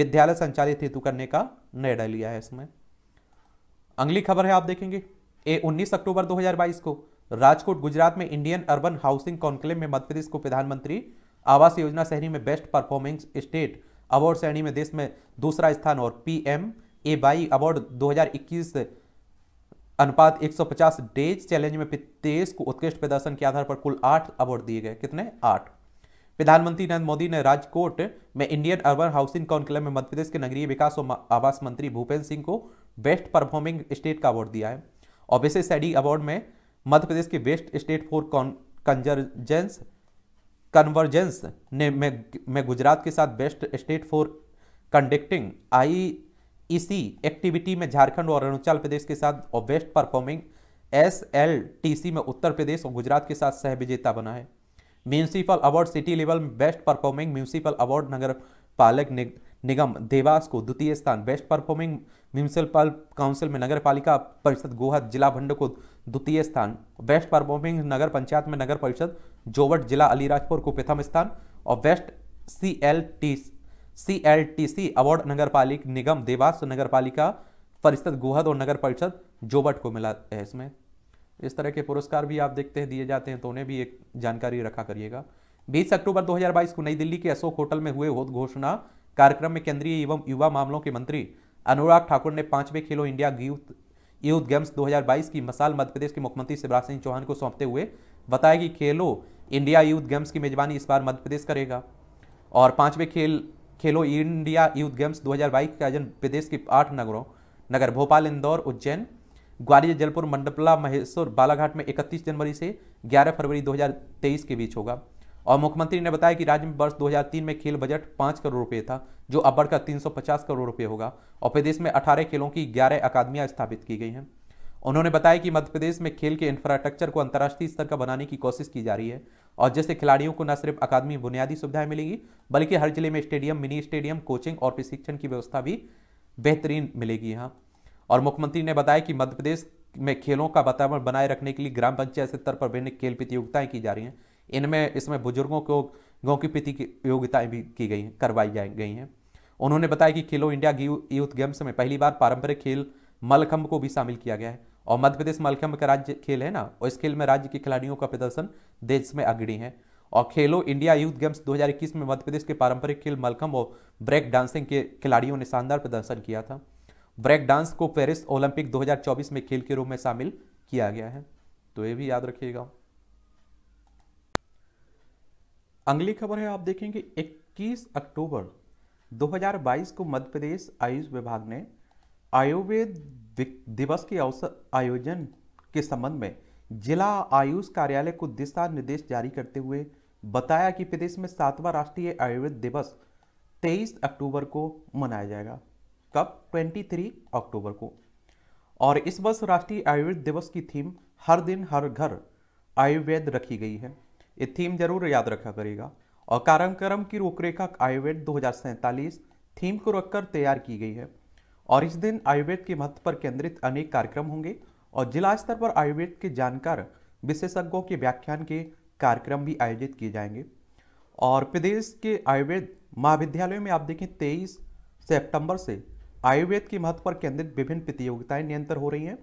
विद्यालय संचालित हेतु करने का निर्णय लिया है इसमें अगली खबर है आप देखेंगे ए उन्नीस अक्टूबर दो को राजकोट गुजरात में इंडियन अर्बन हाउसिंग कॉन्क्लेव में मध्यप्रदेश को प्रधानमंत्री आवास योजना शहरी में बेस्ट परफॉर्मिंग स्टेट अवार्ड श्रेणी में देश में दूसरा स्थान और P M A by award 2021 अनुपात 150 डेज चैलेंज में प्रदेश को उत्कृष्ट प्रदर्शन के आधार पर कुल आठ अवार्ड दिए गए कितने आठ प्रधानमंत्री नरेंद्र मोदी ने राजकोट में इंडियन अर्बन हाउसिंग कॉन्क्लेव में मध्यप्रदेश के नगरीय विकास और आवास मंत्री भूपेंद्र सिंह को बेस्ट परफॉर्मिंग स्टेट का अवार्ड दिया है और विशेष श्रेणी अवार्ड में मध्य प्रदेश के best state for convergence convergence ने में, में गुजरात के साथ best state for conducting I activity में झारखंड और अरुणाचल प्रदेश के साथ और best performing S L T C में उत्तर प्रदेश और गुजरात के साथ सह विजेता बना है म्यूनसिपल अवार्ड सिटी लेवल में बेस्ट परफॉर्मिंग म्यूनसिपल अवार्ड नगर पालक निगम देवास को द्वितीय स्थान बेस्ट परफॉर्मिंग म्यूनसिपल काउंसिल में नगर पालिका परिषद गोहद जिला भंड को द्वितीय स्थान वेस्ट परफॉर्मिंग नगर पंचायत में नगर परिषद जोवट जिला अलीराजपुर को प्रथम स्थान और west C L T C L T C award नगर पालिक निगम देवास नगर पालिका परिषद गोहद और नगर परिषद जोबट को मिला है इसमें इस तरह के पुरस्कार भी आप देखते हैं दिए जाते हैं तो उन्हें भी एक जानकारी रखा करिएगा 20 अक्टूबर 2022 को नई दिल्ली के अशोक होटल में हुए घोषणा कार्यक्रम में केंद्रीय एवं युवा मामलों के मंत्री अनुराग ठाकुर ने पांचवें खेलो इंडिया यूथ यूथ गेम्स 2022 की मसाल मध्य प्रदेश के मुख्यमंत्री शिवराज सिंह चौहान को सौंपते हुए बताया कि खेलो इंडिया यूथ गेम्स की मेजबानी इस बार मध्य प्रदेश करेगा और पांचवें खेल खेलो इंडिया यूथ गेम्स 2022 का आयोजन प्रदेश के आठ नगरों नगर भोपाल इंदौर उज्जैन ग्वालियर जलपुर मंडपला महेश्वर बालाघाट में इकतीस जनवरी से ग्यारह फरवरी दो के बीच होगा और मुख्यमंत्री ने बताया कि राज्य में वर्ष 2003 में खेल बजट पाँच करोड़ रुपये था जो अब बढ़कर 350 करोड़ रुपये होगा और प्रदेश में 18 खेलों की 11 अकादमियां स्थापित की गई हैं उन्होंने बताया कि मध्य प्रदेश में खेल के इंफ्रास्ट्रक्चर को अंतर्राष्ट्रीय स्तर का बनाने की कोशिश की जा रही है और जिससे खिलाड़ियों को न सिर्फ अकादमी बुनियादी सुविधाएं मिलेगी बल्कि हर जिले में स्टेडियम मिनी स्टेडियम कोचिंग और प्रशिक्षण की व्यवस्था भी बेहतरीन मिलेगी यहाँ और मुख्यमंत्री ने बताया कि मध्य प्रदेश में खेलों का वातावरण बनाए रखने के लिए ग्राम पंचायत स्तर पर विभिन्न खेल प्रतियोगिताएं की जा रही हैं इनमें इसमें बुजुर्गों को गाँव की पिति की योग्यताएँ भी की गई हैं करवाई गई हैं उन्होंने बताया कि खेलो इंडिया यूथ गेम्स में पहली बार पारंपरिक खेल मलखम्ब को भी शामिल किया गया है और मध्य प्रदेश मलखम्ब का राज्य खेल है ना और इस खेल में राज्य के खिलाड़ियों का प्रदर्शन देश में अग्रणी है और खेलो इंडिया यूथ गेम्स 2021 में मध्य प्रदेश के पारंपरिक खेल मलखम्ब और ब्रेक डांसिंग के खिलाड़ियों ने शानदार प्रदर्शन किया था ब्रेक डांस को पेरिस ओलंपिक दो में खेल के रूप में शामिल किया गया है तो ये भी याद रखिएगा अगली खबर है आप देखेंगे 21 अक्टूबर 2022 को मध्य प्रदेश आयुष विभाग ने आयुर्वेद दिवस के अवसर आयोजन के संबंध में जिला आयुष कार्यालय को दिशा निर्देश जारी करते हुए बताया कि प्रदेश में सातवां राष्ट्रीय आयुर्वेद दिवस 23 अक्टूबर को मनाया जाएगा कब 23 अक्टूबर को और इस वर्ष राष्ट्रीय आयुर्वेद दिवस की थीम हर दिन हर घर आयुर्वेद रखी गई है ये थीम जरूर याद रखा करेगा और कार्यक्रम की रूपरेखा आयुर्वेद दो थीम को रखकर तैयार की गई है और इस दिन आयुर्वेद के महत्व पर केंद्रित अनेक कार्यक्रम होंगे और जिला स्तर पर आयुर्वेद के जानकार विशेषज्ञों के व्याख्यान के कार्यक्रम भी आयोजित किए जाएंगे और प्रदेश के आयुर्वेद महाविद्यालयों में आप देखें तेईस सितंबर से आयुर्वेद के महत्व पर केंद्रित विभिन्न प्रतियोगिताएं निरंतर हो रही हैं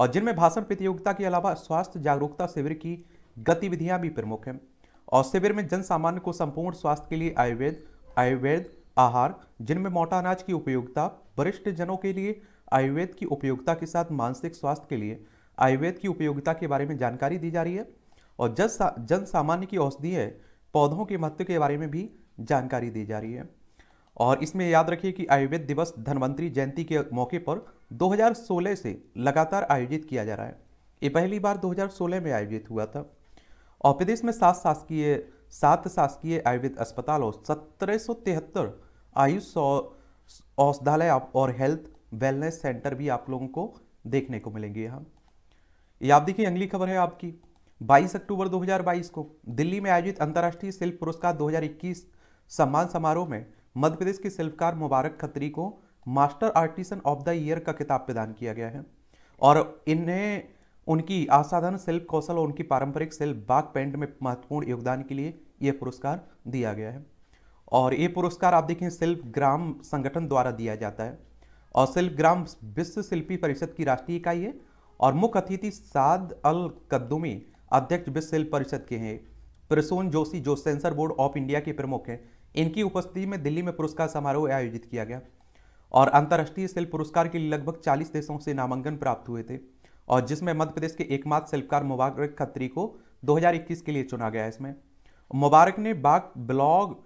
और जिनमें भाषण प्रतियोगिता के अलावा स्वास्थ्य जागरूकता शिविर की गतिविधियां भी प्रमुख हैं और शिविर में जन सामान्य को संपूर्ण स्वास्थ्य के लिए आयुर्वेद आयुर्वेद आहार जिनमें मोटा अनाज की उपयोगिता वरिष्ठ जनों के लिए आयुर्वेद की उपयोगिता के साथ मानसिक स्वास्थ्य के लिए आयुर्वेद की उपयोगिता के बारे में जानकारी दी जा रही है और जन जन सामान्य की औषधि पौधों के महत्व के बारे में भी जानकारी दी जा रही है और इसमें याद रखिए कि आयुर्वेद दिवस धनवंतरी जयंती के मौके पर 2016 से लगातार आयोजित किया जा रहा है ये पहली बार 2016 में आयोजित हुआ था और प्रदेश में सात शासकीय सात शासकीय आयुर्वेद अस्पताल और सत्रह आयुष औषधालय और हेल्थ वेलनेस सेंटर भी आप लोगों को देखने को मिलेंगे यहाँ ये आप देखिए अगली खबर है आपकी 22 अक्टूबर 2022 को दिल्ली में आयोजित अंतर्राष्ट्रीय शिल्प पुरस्कार 2021 सम्मान समारोह में मध्य प्रदेश के शिल्पकार मुबारक खत्री को master artisan of the year का किताब प्रदान किया गया है और इन्हें उनकी असाधारण शिल्प कौशल और उनकी पारंपरिक शिल्प बाग पेंट में महत्वपूर्ण योगदान के लिए यह पुरस्कार दिया गया है और ये पुरस्कार आप देखें शिल्प ग्राम संगठन द्वारा दिया जाता है और शिल्प ग्राम विश्व शिल्पी परिषद की राष्ट्रीय इकाई है और मुख्य अतिथि साद अल कद्दुमी अध्यक्ष विश्व शिल्प परिषद के हैं प्रसून जोशी जो सेंसर बोर्ड ऑफ इंडिया के प्रमुख हैं इनकी उपस्थिति में दिल्ली में पुरस्कार समारोह आयोजित किया गया और अंतर्राष्ट्रीय शिल्प पुरस्कार के लिए लगभग 40 देशों से नामांकन प्राप्त हुए थे और जिसमें मध्य प्रदेश के एकमात्र शिल्पकार मुबारक खत्री को 2021 के लिए चुना गया है इसमें मुबारक ने Bagh blog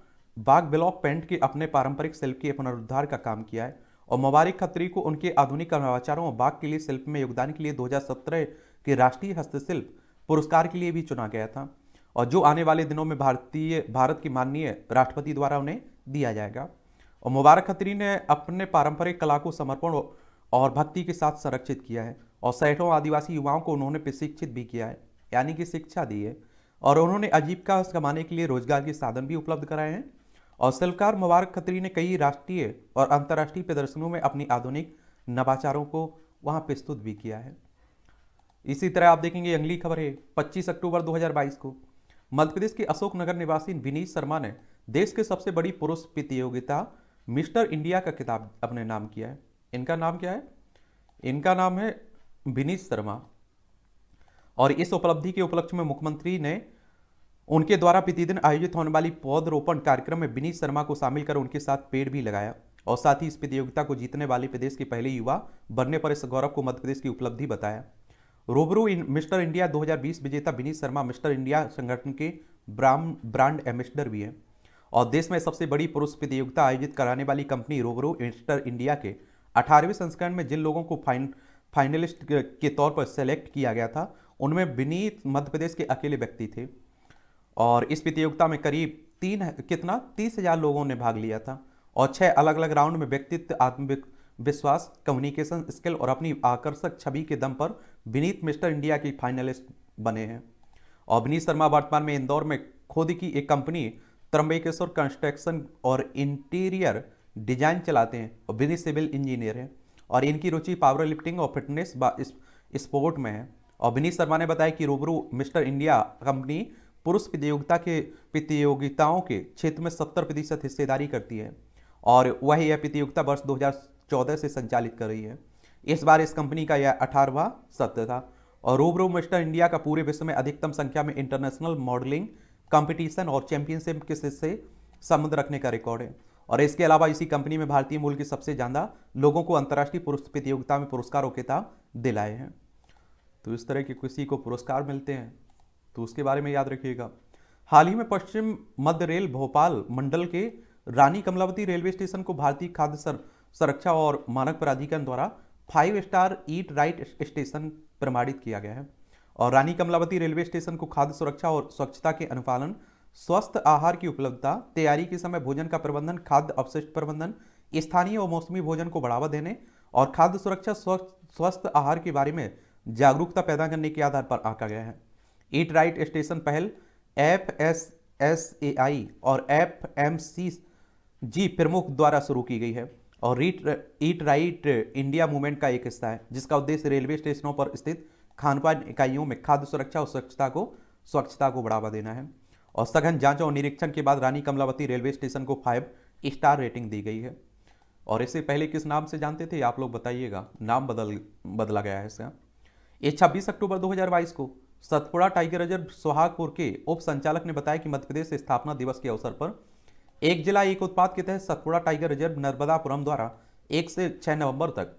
Bagh block paint के अपने पारंपरिक शिल्प के पुनरुद्धार का काम किया है और मुबारक खत्री को उनके आधुनिक नवाचारों और बाघ के लिए शिल्प में योगदान के लिए 2017 के राष्ट्रीय हस्तशिल्प पुरस्कार के लिए भी चुना गया था और जो आने वाले दिनों में भारतीय भारत की माननीय राष्ट्रपति द्वारा उन्हें दिया जाएगा और मुबारक खत्री ने अपने पारंपरिक कला को समर्पण और भक्ति के साथ संरक्षित किया है और सैकड़ों आदिवासी युवाओं को उन्होंने प्रशिक्षित भी किया है यानी कि शिक्षा दी है और उन्होंने का कमाने के लिए रोजगार के साधन भी उपलब्ध कराए हैं और सलकार मुबारक खतरी ने कई राष्ट्रीय और अंतर्राष्ट्रीय प्रदर्शनों में अपनी आधुनिक नवाचारों को वहाँ प्रस्तुत भी किया है इसी तरह आप देखेंगे अगली खबर है पच्चीस अक्टूबर दो को मध्य प्रदेश के अशोकनगर निवासी विनीत शर्मा ने देश के सबसे बड़ी पुरुष प्रतियोगिता मिस्टर इंडिया का किताब अपने नाम किया है इनका नाम क्या है इनका नाम है विनीत शर्मा और इस उपलब्धि के उपलक्ष्य में मुख्यमंत्री ने उनके द्वारा प्रतिदिन आयोजित होने वाली पौधरोपण कार्यक्रम में विनीत शर्मा को शामिल कर उनके साथ पेड़ भी लगाया और साथ ही इस प्रतियोगिता को जीतने वाले प्रदेश के पहले युवा बनने पर इस गौरव को मध्यप्रदेश की उपलब्धि बताया रोबरू इन, मिस्टर इंडिया 2020 विजेता विनीत शर्मा मिस्टर इंडिया संगठन के ब्राम ब्रांड एम्बेसडर भी हैं और देश में सबसे बड़ी पुरुष प्रतियोगिता आयोजित कराने वाली कंपनी रोबरू मिस्टर इंडिया के अठारहवें संस्करण में जिन लोगों को फाइन फाइनलिस्ट के तौर पर सेलेक्ट किया गया था उनमें विनीत मध्य प्रदेश के अकेले व्यक्ति थे और इस प्रतियोगिता में करीब तीन कितना तीस हजार लोगों ने भाग लिया था और छह अलग अलग राउंड में व्यक्तित्व आत्मविश्वास कम्युनिकेशन स्किल और अपनी आकर्षक छवि के दम पर विनीत मिस्टर इंडिया की फाइनलिस्ट बने हैं और विनीत शर्मा वर्तमान में इंदौर में खुद की एक कंपनी त्रम्बकेश्वर कंस्ट्रक्शन और इंटीरियर डिजाइन चलाते हैं और विनीत सिविल इंजीनियर हैं और इनकी रुचि पावर लिफ्टिंग और फिटनेस स्पोर्ट में है और विनीत शर्मा ने बताया कि रूबरू मिस्टर इंडिया कंपनी पुरुष प्रतियोगिता के प्रतियोगिताओं के क्षेत्र में सत्तर प्रतिशत हिस्सेदारी करती है और वह यह प्रतियोगिता वर्ष 2014 से संचालित कर रही है इस बार इस कंपनी का यह अठारहवा सत्र था और रूबरू मिस्टर इंडिया का पूरे विश्व में अधिकतम संख्या में इंटरनेशनल मॉडलिंग कंपटीशन और चैंपियनशिप के सिलसिले संबंध रखने का रिकॉर्ड है और इसके अलावा इसी कंपनी में भारतीय मूल के सबसे ज़्यादा लोगों को अंतर्राष्ट्रीय प्रतियोगिता में पुरस्कार के दिलाए हैं तो इस तरह के किसी को पुरस्कार मिलते हैं तो उसके बारे में याद रखिएगा हाल ही में पश्चिम मध्य रेल भोपाल मंडल के रानी कमलावती रेलवे स्टेशन को भारतीय खाद्य संरक्षा और मानक प्राधिकरण द्वारा five star eat right station प्रमाणित किया गया है और रानी कमलावती रेलवे स्टेशन को खाद्य सुरक्षा और स्वच्छता के अनुपालन स्वस्थ आहार की उपलब्धता तैयारी के समय भोजन का प्रबंधन खाद्य अवशिष्ट प्रबंधन स्थानीय और मौसमी भोजन को बढ़ावा देने और खाद्य सुरक्षा स्वस्थ आहार के बारे में जागरूकता पैदा करने के आधार पर आंका गया है ईट राइट स्टेशन पहल F S S A I और एफ एम सी जी प्रमुख द्वारा शुरू की गई है और रीट ईट राइट इंडिया मूवमेंट का एक हिस्सा है जिसका उद्देश्य रेलवे स्टेशनों पर स्थित खानपान इकाइयों में खाद्य सुरक्षा और स्वच्छता को स्वच्छता को बढ़ावा देना है और सघन जांच और निरीक्षण के बाद रानी कमलावती रेलवे स्टेशन को फाइव स्टार रेटिंग दी गई है और इससे पहले किस नाम से जानते थे आप लोग बताइएगा नाम बदल बदला गया है इसका ये छब्बीस अक्टूबर दो को सतपुड़ा टाइगर रिजर्व सुहागपुर के उप संचालक ने बताया कि मध्यप्रदेश स्थापना दिवस के अवसर पर एक जिला एक उत्पाद के तहत सतपुड़ा टाइगर रिजर्व नर्मदापुरम द्वारा एक से छह नवंबर तक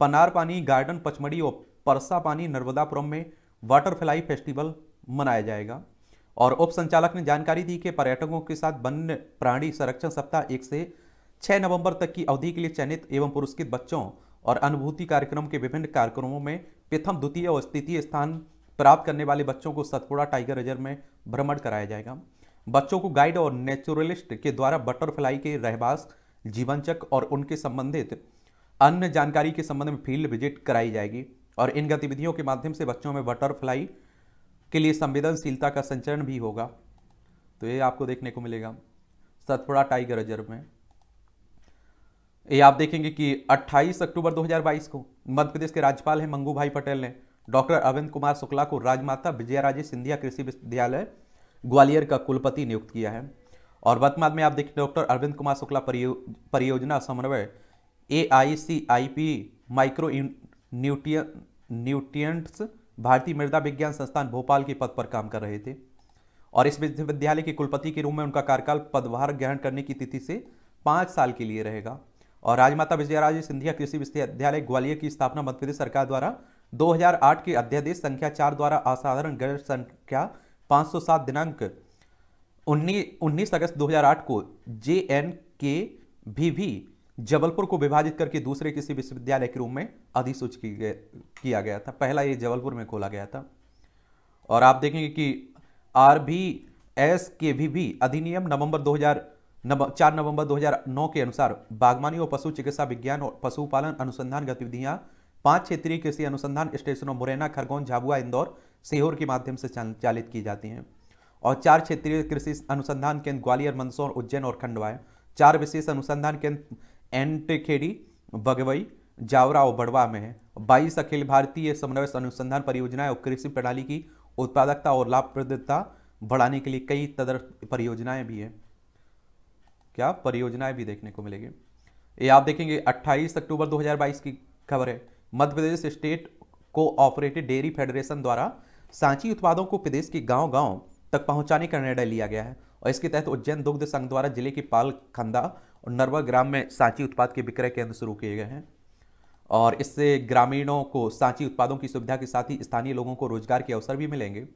पनार पानी गार्डन पचमढ़ी और परसा पानी नर्मदापुरम में वाटर फ्लाई फेस्टिवल मनाया जाएगा और उप संचालक ने जानकारी दी कि पर्यटकों के साथ वन्य प्राणी संरक्षण सप्ताह एक से 6 नवंबर तक की अवधि के लिए चयनित एवं पुरस्कृत बच्चों और अनुभूति कार्यक्रम के विभिन्न कार्यक्रमों में प्रथम द्वितीय और तृतीय स्थान प्राप्त करने वाले बच्चों को सतपुड़ा टाइगर रिजर्व में भ्रमण कराया जाएगा बच्चों को गाइड और नेचुरलिस्ट के द्वारा बटरफ्लाई के रहवास जीवनचक और उनके संबंधित अन्य जानकारी के संबंध में फील्ड विजिट कराई जाएगी और इन गतिविधियों के माध्यम से बच्चों में बटरफ्लाई के लिए संवेदनशीलता का संचरण भी होगा तो ये आपको देखने को मिलेगा सतपुड़ा टाइगर रिजर्व में ये आप देखेंगे कि 28 अक्टूबर 2022 को मध्य प्रदेश के राज्यपाल हैं मंगू भाई पटेल ने डॉक्टर अरविंद कुमार शुक्ला को राजमाता विजया राजे सिंधिया कृषि विश्वविद्यालय ग्वालियर का कुलपति नियुक्त किया है और वर्तमान में आप देखिए डॉक्टर अरविंद कुमार शुक्ला परियो, परियोजना समन्वय A I C I P micro न्यूट्रिय न्यूट्रियट्स भारतीय मृदा विज्ञान संस्थान भोपाल के पद पर काम कर रहे थे और इस विश्वविद्यालय के कुलपति के रूप में उनका कार्यकाल पदभार ग्रहण करने की तिथि से पाँच साल के लिए रहेगा और राजमाता विजयराजे सिंधिया कृषि विश्वविद्यालय ग्वालियर की स्थापना मध्यप्रदेश सरकार द्वारा 2008 के अध्यादेश संख्या चार द्वारा असाधारण गैर संख्या 507 दिनांक 19 19 अगस्त 2008 को जे एन के भी, भी जबलपुर को विभाजित करके दूसरे किसी विश्वविद्यालय के रूप में अधिसूचित किया गया था पहला ये जबलपुर में खोला गया था और आप देखेंगे कि आर भी एस के भी भी अधिनियम नवंबर 2000 नव चार नवंबर 2009 के अनुसार बागवानी और पशु चिकित्सा विज्ञान और पशुपालन अनुसंधान गतिविधियां पांच क्षेत्रीय कृषि अनुसंधान स्टेशनों मुरैना खरगोन झाबुआ इंदौर सीहोर के माध्यम से संचालित की जाती हैं और चार क्षेत्रीय कृषि अनुसंधान केंद्र ग्वालियर मंदसौर उज्जैन और खंडवाए चार विशेष अनुसंधान केंद्र एनटेखेड़ी बगवई जावरा और बड़वा में है बाईस अखिल भारतीय समन्वय अनुसंधान परियोजनाएं और कृषि प्रणाली की उत्पादकता और लाभप्रदता बढ़ाने के लिए कई तदर परियोजनाएं भी हैं क्या परियोजनाएं भी देखने को मिलेगी ये आप देखेंगे 28 अक्टूबर 2022 की खबर है मध्य प्रदेश स्टेट को कोऑपरेटिव डेयरी फेडरेशन द्वारा सांची उत्पादों को प्रदेश के गांव-गांव तक पहुंचाने का निर्णय लिया गया है और इसके तहत उज्जैन दुग्ध संघ द्वारा जिले के पालखंदा और नरवा ग्राम में सांची उत्पाद के विक्रय केंद्र शुरू किए गए हैं और इससे ग्रामीणों को सांची उत्पादों की सुविधा के साथ ही स्थानीय लोगों को रोजगार के अवसर भी मिलेंगे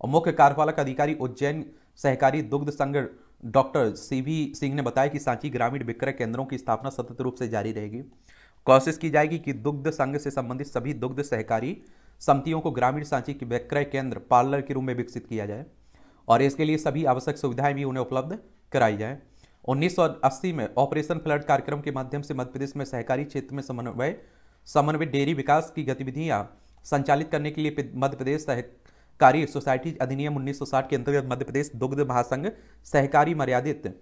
और मुख्य कार्यपालक अधिकारी उज्जैन सहकारी दुग्ध संघ डॉक्टर सीवी सिंह ने बताया कि सांची ग्रामीण विक्रय केंद्रों की स्थापना सतत रूप से जारी रहेगी कोशिश की जाएगी कि दुग्ध संघ से संबंधित सभी दुग्ध सहकारी समितियों को ग्रामीण सांची के विक्रय केंद्र पार्लर के रूप में विकसित किया जाए और इसके लिए सभी आवश्यक सुविधाएं भी उन्हें उपलब्ध कराई जाएँ 1980 में ऑपरेशन फ्लड कार्यक्रम के माध्यम से मध्य प्रदेश में सहकारी क्षेत्र में समन्वय समन्वय डेयरी विकास की गतिविधियां संचालित करने के लिए मध्य प्रदेश सहकारी सोसाइटी अधिनियम 1960 के अंतर्गत मध्य प्रदेश दुग्ध महासंघ सहकारी मर्यादित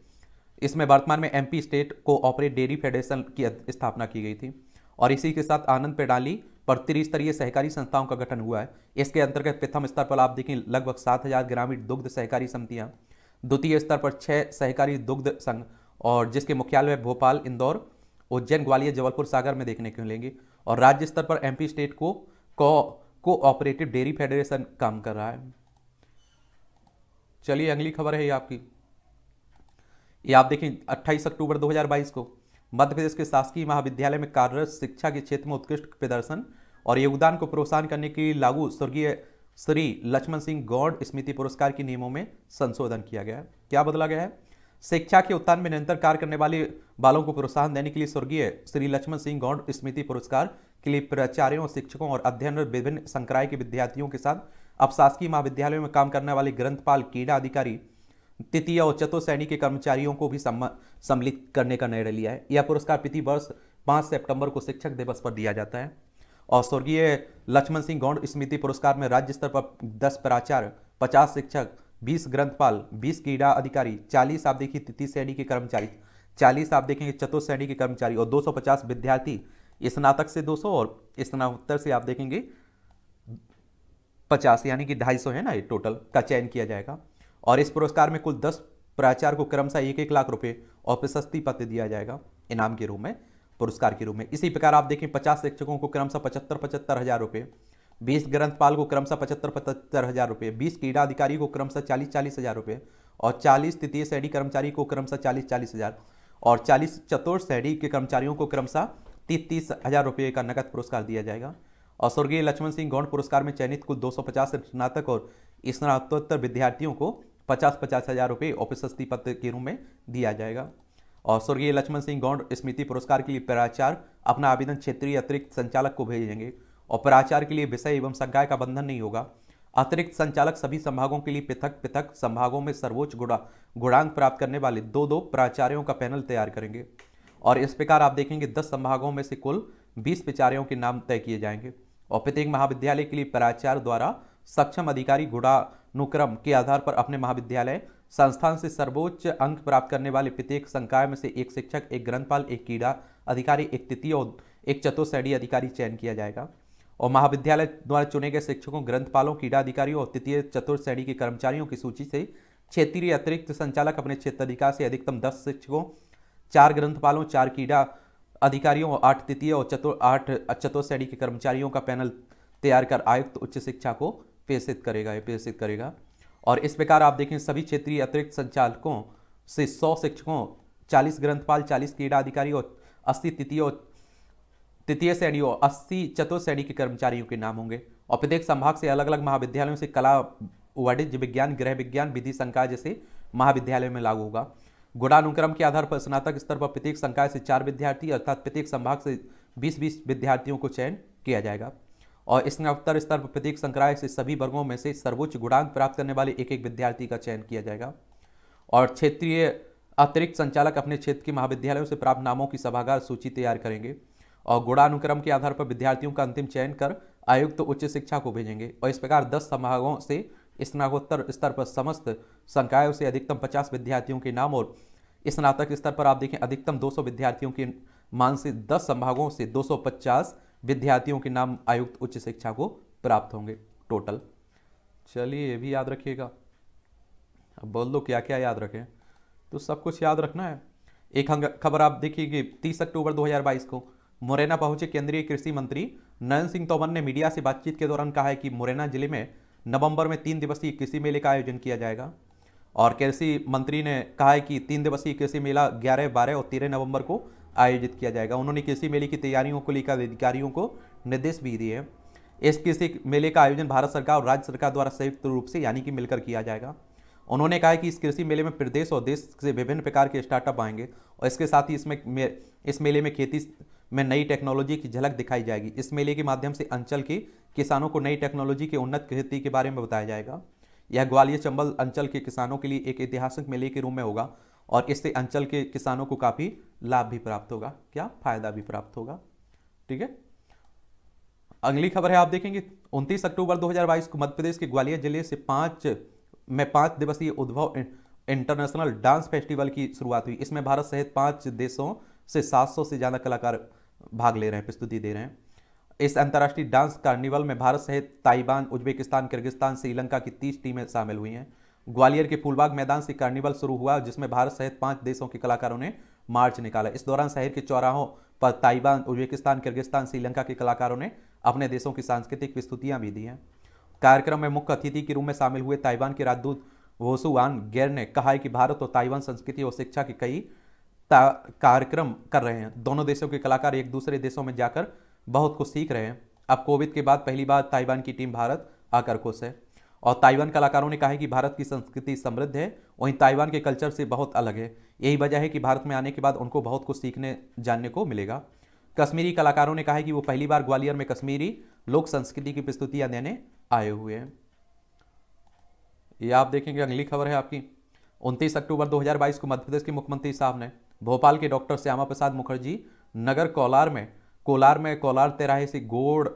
इसमें वर्तमान में MP state cooperative dairy federation की स्थापना की गई थी और इसी के साथ आनंद प्रणाली पर त्रिस्तरीय सहकारी संस्थाओं का गठन हुआ है इसके अंतर्गत प्रथम स्तर पर आप देखें लगभग सात हज़ार ग्रामीण दुग्ध सहकारी समितियाँ द्वितीय स्तर पर छह सहकारी दुग्ध संघ और जिसके मुख्यालय भोपाल इंदौर उज्जैन ग्वालियर जबलपुर सागर में देखने को मिलेंगे और राज्य स्तर पर एमपी स्टेट को कोऑपरेटिव डेयरी फेडरेशन काम कर रहा है चलिए अगली खबर है ये आपकी ये आप देखें 28 अक्टूबर 2022 को मध्य प्रदेश के शासकीय महाविद्यालय में कार्यरत शिक्षा के क्षेत्र में उत्कृष्ट प्रदर्शन और योगदान को प्रोत्साहन करने के लिए लागू स्वर्गीय श्री लक्ष्मण सिंह गौड स्मृति पुरस्कार के नियमों में संशोधन किया गया है क्या बदला गया है शिक्षा के उत्थान में निरंतर कार्य करने वाले बालों को प्रोत्साहन देने के लिए स्वर्गीय श्री लक्ष्मण सिंह गौड स्मृति पुरस्कार के लिए प्राचार्यों शिक्षकों और अध्ययन विभिन्न संक्राय के विद्यार्थियों के साथ अब शासकीय महाविद्यालयों में काम करने वाले ग्रंथपाल क्रीडा अधिकारी तृतीय और चतुर्थ श्रेणी के कर्मचारियों को भी सम्मिलित करने का निर्णय लिया है यह पुरस्कार प्रति वर्ष पाँच सेप्टेम्बर को शिक्षक दिवस पर दिया जाता है और स्वर्गीय लक्ष्मण सिंह गौंड स्मृति पुरस्कार में राज्य स्तर पर दस प्राचार्य पचास शिक्षक बीस ग्रंथपाल बीस क्रीडा अधिकारी चालीस आप देखिए तृतीय श्रेणी के कर्मचारी चालीस आप देखेंगे चतुर्थ श्रेणी के कर्मचारी और 250 विद्यार्थी स्नातक से 200 और स्नातोत्तर से आप देखेंगे 50 यानी कि ढाई है ना ये टोटल का चयन किया जाएगा और इस पुरस्कार में कुल दस प्राचार्य को क्रमशः एक एक लाख रुपए और प्रशस्ति पत्र दिया जाएगा इनाम के रूप में पुरस्कार के रूप में इसी प्रकार आप देखें पचास शिक्षकों को क्रमशः पचहत्तर पचहत्तर हज़ार रुपये बीस ग्रंथपाल को क्रमशः पचहत्तर पचहत्तर हज़ार रुपये बीस क्रीडा अधिकारी को क्रमशः चालीस चालीस हज़ार रुपये और चालीस तृतीय श्रेणी कर्मचारी को क्रमशः चालीस चालीस हज़ार और चालीस चतुर्थ श्रेणी के कर्मचारियों को क्रमशः तीस तीस हज़ार रुपये का नकद पुरस्कार दिया जाएगा और स्वर्गीय लक्ष्मण सिंह गौंड पुरस्कार में चयनित कुल पचास स्नातक और स्नातकोत्तर विद्यार्थियों को पचास पचास हज़ार रुपये और प्रशस्ति पत्र के रूप में दिया जाएगा और स्वर्गीय लक्ष्मण सिंह गौंड स्मृति पुरस्कार के लिए प्राचार्य अपना आवेदन क्षेत्रीय अतिरिक्त संचालक को भेजेंगे और प्राचार्य के लिए विषय एवं संज्ञा का बंधन नहीं होगा अतिरिक्त संचालक सभी संभागों के लिए पृथक पृथक संभागों में सर्वोच्च गुणा गुणांक प्राप्त करने वाले दो दो प्राचार्यों का पैनल तैयार करेंगे और इस प्रकार आप देखेंगे दस संभागों में से कुल बीस प्राचार्यों के नाम तय किए जाएंगे और प्रत्येक महाविद्यालय के लिए प्राचार्य द्वारा सक्षम अधिकारी गुणानुक्रम के आधार पर अपने महाविद्यालय संस्थान से सर्वोच्च अंक प्राप्त करने वाले प्रत्येक संकाय में से एक शिक्षक एक ग्रंथपाल एक क्रीड़ा अधिकारी एक तृतीय और एक चतुर्श्रेणी अधिकारी चयन किया जाएगा और महाविद्यालय द्वारा चुने गए शिक्षकों ग्रंथपालों क्रीड़ा अधिकारियों और तृतीय चतुर्थ श्रेणी के कर्मचारियों की सूची से क्षेत्रीय अतिरिक्त संचालक अपने क्षेत्राधिकार से अधिकतम दस शिक्षकों चार ग्रंथपालों चार क्रीड़ा अधिकारियों और आठ तृतीय और चतुर आठ चतुर्थ श्रेणी के कर्मचारियों का पैनल तैयार कर आयुक्त उच्च शिक्षा को प्रेषित करेगा प्रेषित करेगा और इस प्रकार आप देखें सभी क्षेत्रीय अतिरिक्त संचालकों से सौ शिक्षकों चालीस ग्रंथपाल चालीस क्रीडा अधिकारी और अस्सी तृतीय तृतीय श्रेणी और अस्सी चतुर्थ श्रेणी के कर्मचारियों के नाम होंगे और प्रत्येक संभाग से अलग अलग महाविद्यालयों से कला वाणिज्य विज्ञान गृह विज्ञान विधि संकाय जैसे महाविद्यालय में लागू होगा गुणानुक्रम के आधार पर स्नातक स्तर पर प्रत्येक संकाय से चार विद्यार्थी अर्थात प्रत्येक संभाग से बीस बीस विद्यार्थियों को चयन किया जाएगा और इसमें उत्तर स्तर पर प्रत्येक संक्राय से सभी वर्गों में से सर्वोच्च गुणांक प्राप्त करने वाले एक एक विद्यार्थी का चयन किया जाएगा और क्षेत्रीय अतिरिक्त संचालक अपने क्षेत्र के महाविद्यालयों से प्राप्त नामों की सभागार सूची तैयार करेंगे और गुणानुक्रम के आधार पर विद्यार्थियों का अंतिम चयन कर आयुक्त तो उच्च शिक्षा को भेजेंगे और इस प्रकार दस संभागों से स्नातकोत्तर स्तर पर समस्त संकायों से अधिकतम पचास विद्यार्थियों के नाम और स्नातक स्तर पर आप देखें अधिकतम दो विद्यार्थियों के मान से दस संभागों से दो विद्यार्थियों के नाम आयुक्त उच्च शिक्षा को प्राप्त होंगे टोटल चलिए ये भी याद रखिएगा अब बोल दो क्या क्या याद रखें तो सब कुछ याद रखना है एक खबर आप देखिएगी तीस अक्टूबर दो को मुरैना पहुंचे केंद्रीय कृषि मंत्री नरेंद्र सिंह तोमर ने मीडिया से बातचीत के दौरान कहा है कि मुरैना जिले में नवंबर में तीन दिवसीय कृषि मेले का आयोजन किया जाएगा और कृषि मंत्री ने कहा है कि तीन दिवसीय कृषि मेला ग्यारह बारह और तेरह नवंबर को आयोजित किया जाएगा उन्होंने कृषि मेले की तैयारियों को लेकर अधिकारियों को निर्देश भी दिए हैं इस कृषि मेले का आयोजन भारत सरकार और राज्य सरकार द्वारा संयुक्त रूप से यानी कि मिलकर किया जाएगा उन्होंने कहा कि इस कृषि मेले में प्रदेश और देश से विभिन्न प्रकार के स्टार्टअप आएंगे और इसके साथ ही इसमें इस मेले में खेती में नई टेक्नोलॉजी की झलक दिखाई जाएगी इस मेले के माध्यम से अंचल के किसानों को नई टेक्नोलॉजी के उन्नत खेती के बारे में बताया जाएगा यह ग्वालियर चंबल अंचल के किसानों के लिए एक ऐतिहासिक मेले के रूप में होगा और इससे अंचल के किसानों को काफ़ी लाभ भी प्राप्त होगा क्या फायदा भी प्राप्त होगा ठीक है अगली खबर है आप देखेंगे 29 अक्टूबर 2022 को मध्य प्रदेश के ग्वालियर जिले से पांच में पांच दिवसीय उद्भव इंटरनेशनल डांस फेस्टिवल की शुरुआत हुई इसमें भारत सहित पांच देशों से 700 से ज़्यादा कलाकार भाग ले रहे हैं प्रस्तुति दे रहे हैं इस अंतर्राष्ट्रीय डांस कार्निवल में भारत सहित ताइवान उज्बेकिस्तान किर्गिस्तान श्रीलंका की तीस टीमें शामिल हुई हैं ग्वालियर के फूलबाग मैदान से कार्निवल शुरू हुआ जिसमें भारत सहित पांच देशों के कलाकारों ने मार्च निकाला इस दौरान शहर के चौराहों पर ताइवान उज्बेकिस्तान किर्गिस्तान श्रीलंका के कलाकारों ने अपने देशों की सांस्कृतिक प्रस्तुतियां भी दी हैं कार्यक्रम में मुख्य अतिथि के रूप में शामिल हुए ताइवान के राजदूत वोसुआन गेर ने कहा है कि भारत और ताइवान संस्कृति और शिक्षा के कई कार्यक्रम कर रहे हैं दोनों देशों के कलाकार एक दूसरे देशों में जाकर बहुत कुछ सीख रहे हैं अब कोविड के बाद पहली बार ताइवान की टीम भारत आकर खुश है और ताइवान कलाकारों ने कहा है कि भारत की संस्कृति समृद्ध है वहीं ताइवान के कल्चर से बहुत अलग है यही वजह है कि भारत में आने के बाद उनको बहुत कुछ सीखने जानने को मिलेगा कश्मीरी कलाकारों ने कहा है कि वो पहली बार ग्वालियर में कश्मीरी लोक संस्कृति की प्रस्तुतियाँ देने आए हुए हैं ये आप देखेंगे अगली खबर है आपकी उनतीस अक्टूबर दो को मध्य प्रदेश के मुख्यमंत्री साहब ने भोपाल के डॉक्टर श्यामा प्रसाद मुखर्जी नगर कोलार में कोलार में कोलार तेराहे से गोड़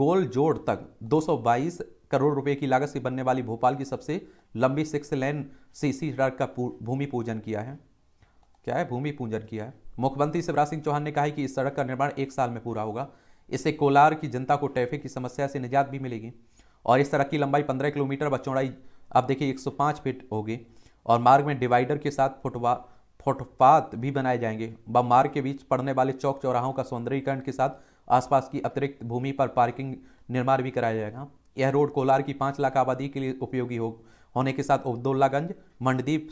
गोल जोड़ तक करोड़ रुपए की लागत से बनने वाली भोपाल की सबसे लंबी सिक्स लेन सीसी सड़क का भूमि पूजन किया है क्या है भूमि पूजन किया है मुख्यमंत्री शिवराज सिंह चौहान ने कहा है कि इस सड़क का निर्माण एक साल में पूरा होगा इससे कोलार की जनता को ट्रैफिक की समस्या से निजात भी मिलेगी और इस सड़क की लंबाई पंद्रह किलोमीटर व चौड़ाई अब देखिए एक फीट होगी और मार्ग में डिवाइडर के साथ फुटवा फुटपाथ भी बनाए जाएंगे व मार्ग के बीच पड़ने वाले चौक चौराहों का सौंदर्यीकरण के साथ आसपास की अतिरिक्त भूमि पर पार्किंग निर्माण भी कराया जाएगा यह रोड कोलार की पाँच लाख आबादी के लिए उपयोगी हो होने के साथ उबदुल्लागंज मंडदीप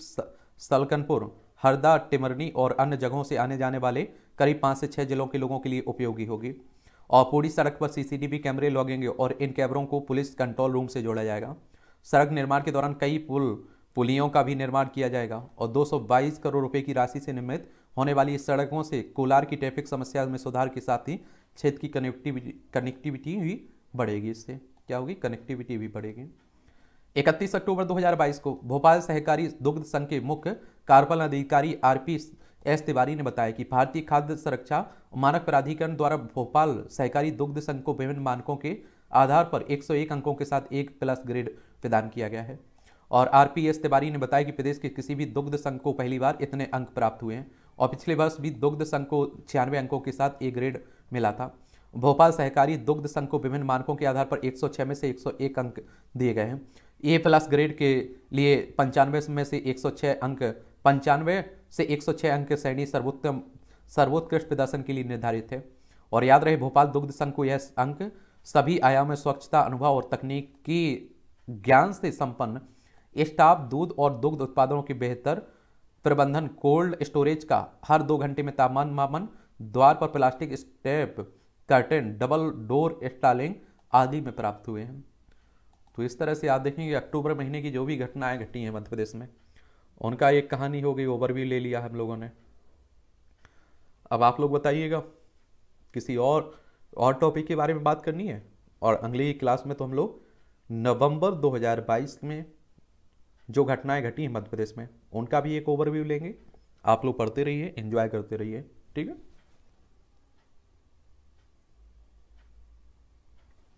सलकनपुर हरदा टिमरनी और अन्य जगहों से आने जाने वाले करीब पाँच से छः जिलों के लोगों के लिए उपयोगी होगी और पूरी सड़क पर सीसीटीवी कैमरे लगेंगे और इन कैमरों को पुलिस कंट्रोल रूम से जोड़ा जाएगा सड़क निर्माण के दौरान कई पुल पुलियों का भी निर्माण किया जाएगा और 222 करोड़ रुपए की राशि से निर्मित होने वाली इस सड़कों से कोलार की ट्रैफिक समस्या में सुधार के साथ ही क्षेत्र की कनेक्टिविटी कनेक्टिविटी भी बढ़ेगी इससे क्या होगी कनेक्टिविटी भी बढ़ेगी 31 अक्टूबर 2022 को भोपाल सहकारी दुग्ध संघ के मुख्य कार्यपालन अधिकारी आर पी एस तिवारी ने बताया कि भारतीय खाद्य सुरक्षा मानक प्राधिकरण द्वारा भोपाल सहकारी दुग्ध संघ को विभिन्न मानकों के आधार पर 101 अंकों के साथ एक प्लस ग्रेड प्रदान किया गया है और आर पी एस तिवारी ने बताया कि प्रदेश के किसी भी दुग्ध संघ को पहली बार इतने अंक प्राप्त हुए हैं और पिछले वर्ष भी दुग्ध संघ को छियानवे अंकों के साथ ए ग्रेड मिला था भोपाल सहकारी दुग्ध संघ को विभिन्न मानकों के आधार पर 106 में से 101 अंक दिए गए हैं ए प्लस ग्रेड के लिए पंचानवे में से 106 अंक पंचानवे से 106 अंक श्रेणी सर्वोत्तम सर्वोत्कृष्ट प्रदर्शन के लिए निर्धारित है और याद रहे भोपाल दुग्ध संघ को यह अंक सभी आयाम में स्वच्छता अनुभव और तकनीकी ज्ञान से संपन्न स्टाफ दूध और दुग्ध उत्पादों के बेहतर प्रबंधन कोल्ड स्टोरेज का हर दो घंटे में तापमान मापन द्वार पर plastic step curtain double door स्टालिंग आदि में प्राप्त हुए हैं तो इस तरह से आप देखेंगे अक्टूबर महीने की जो भी घटनाएं घटी हैं मध्य प्रदेश में उनका एक कहानी हो गई ओवरव्यू ले लिया हम लोगों ने अब आप लोग बताइएगा किसी और और टॉपिक के बारे में बात करनी है और अगली क्लास में तो हम लोग नवंबर 2022 में जो घटनाएं घटी हैं मध्य प्रदेश में उनका भी एक ओवरव्यू लेंगे आप लोग पढ़ते रहिए इन्जॉय करते रहिए ठीक है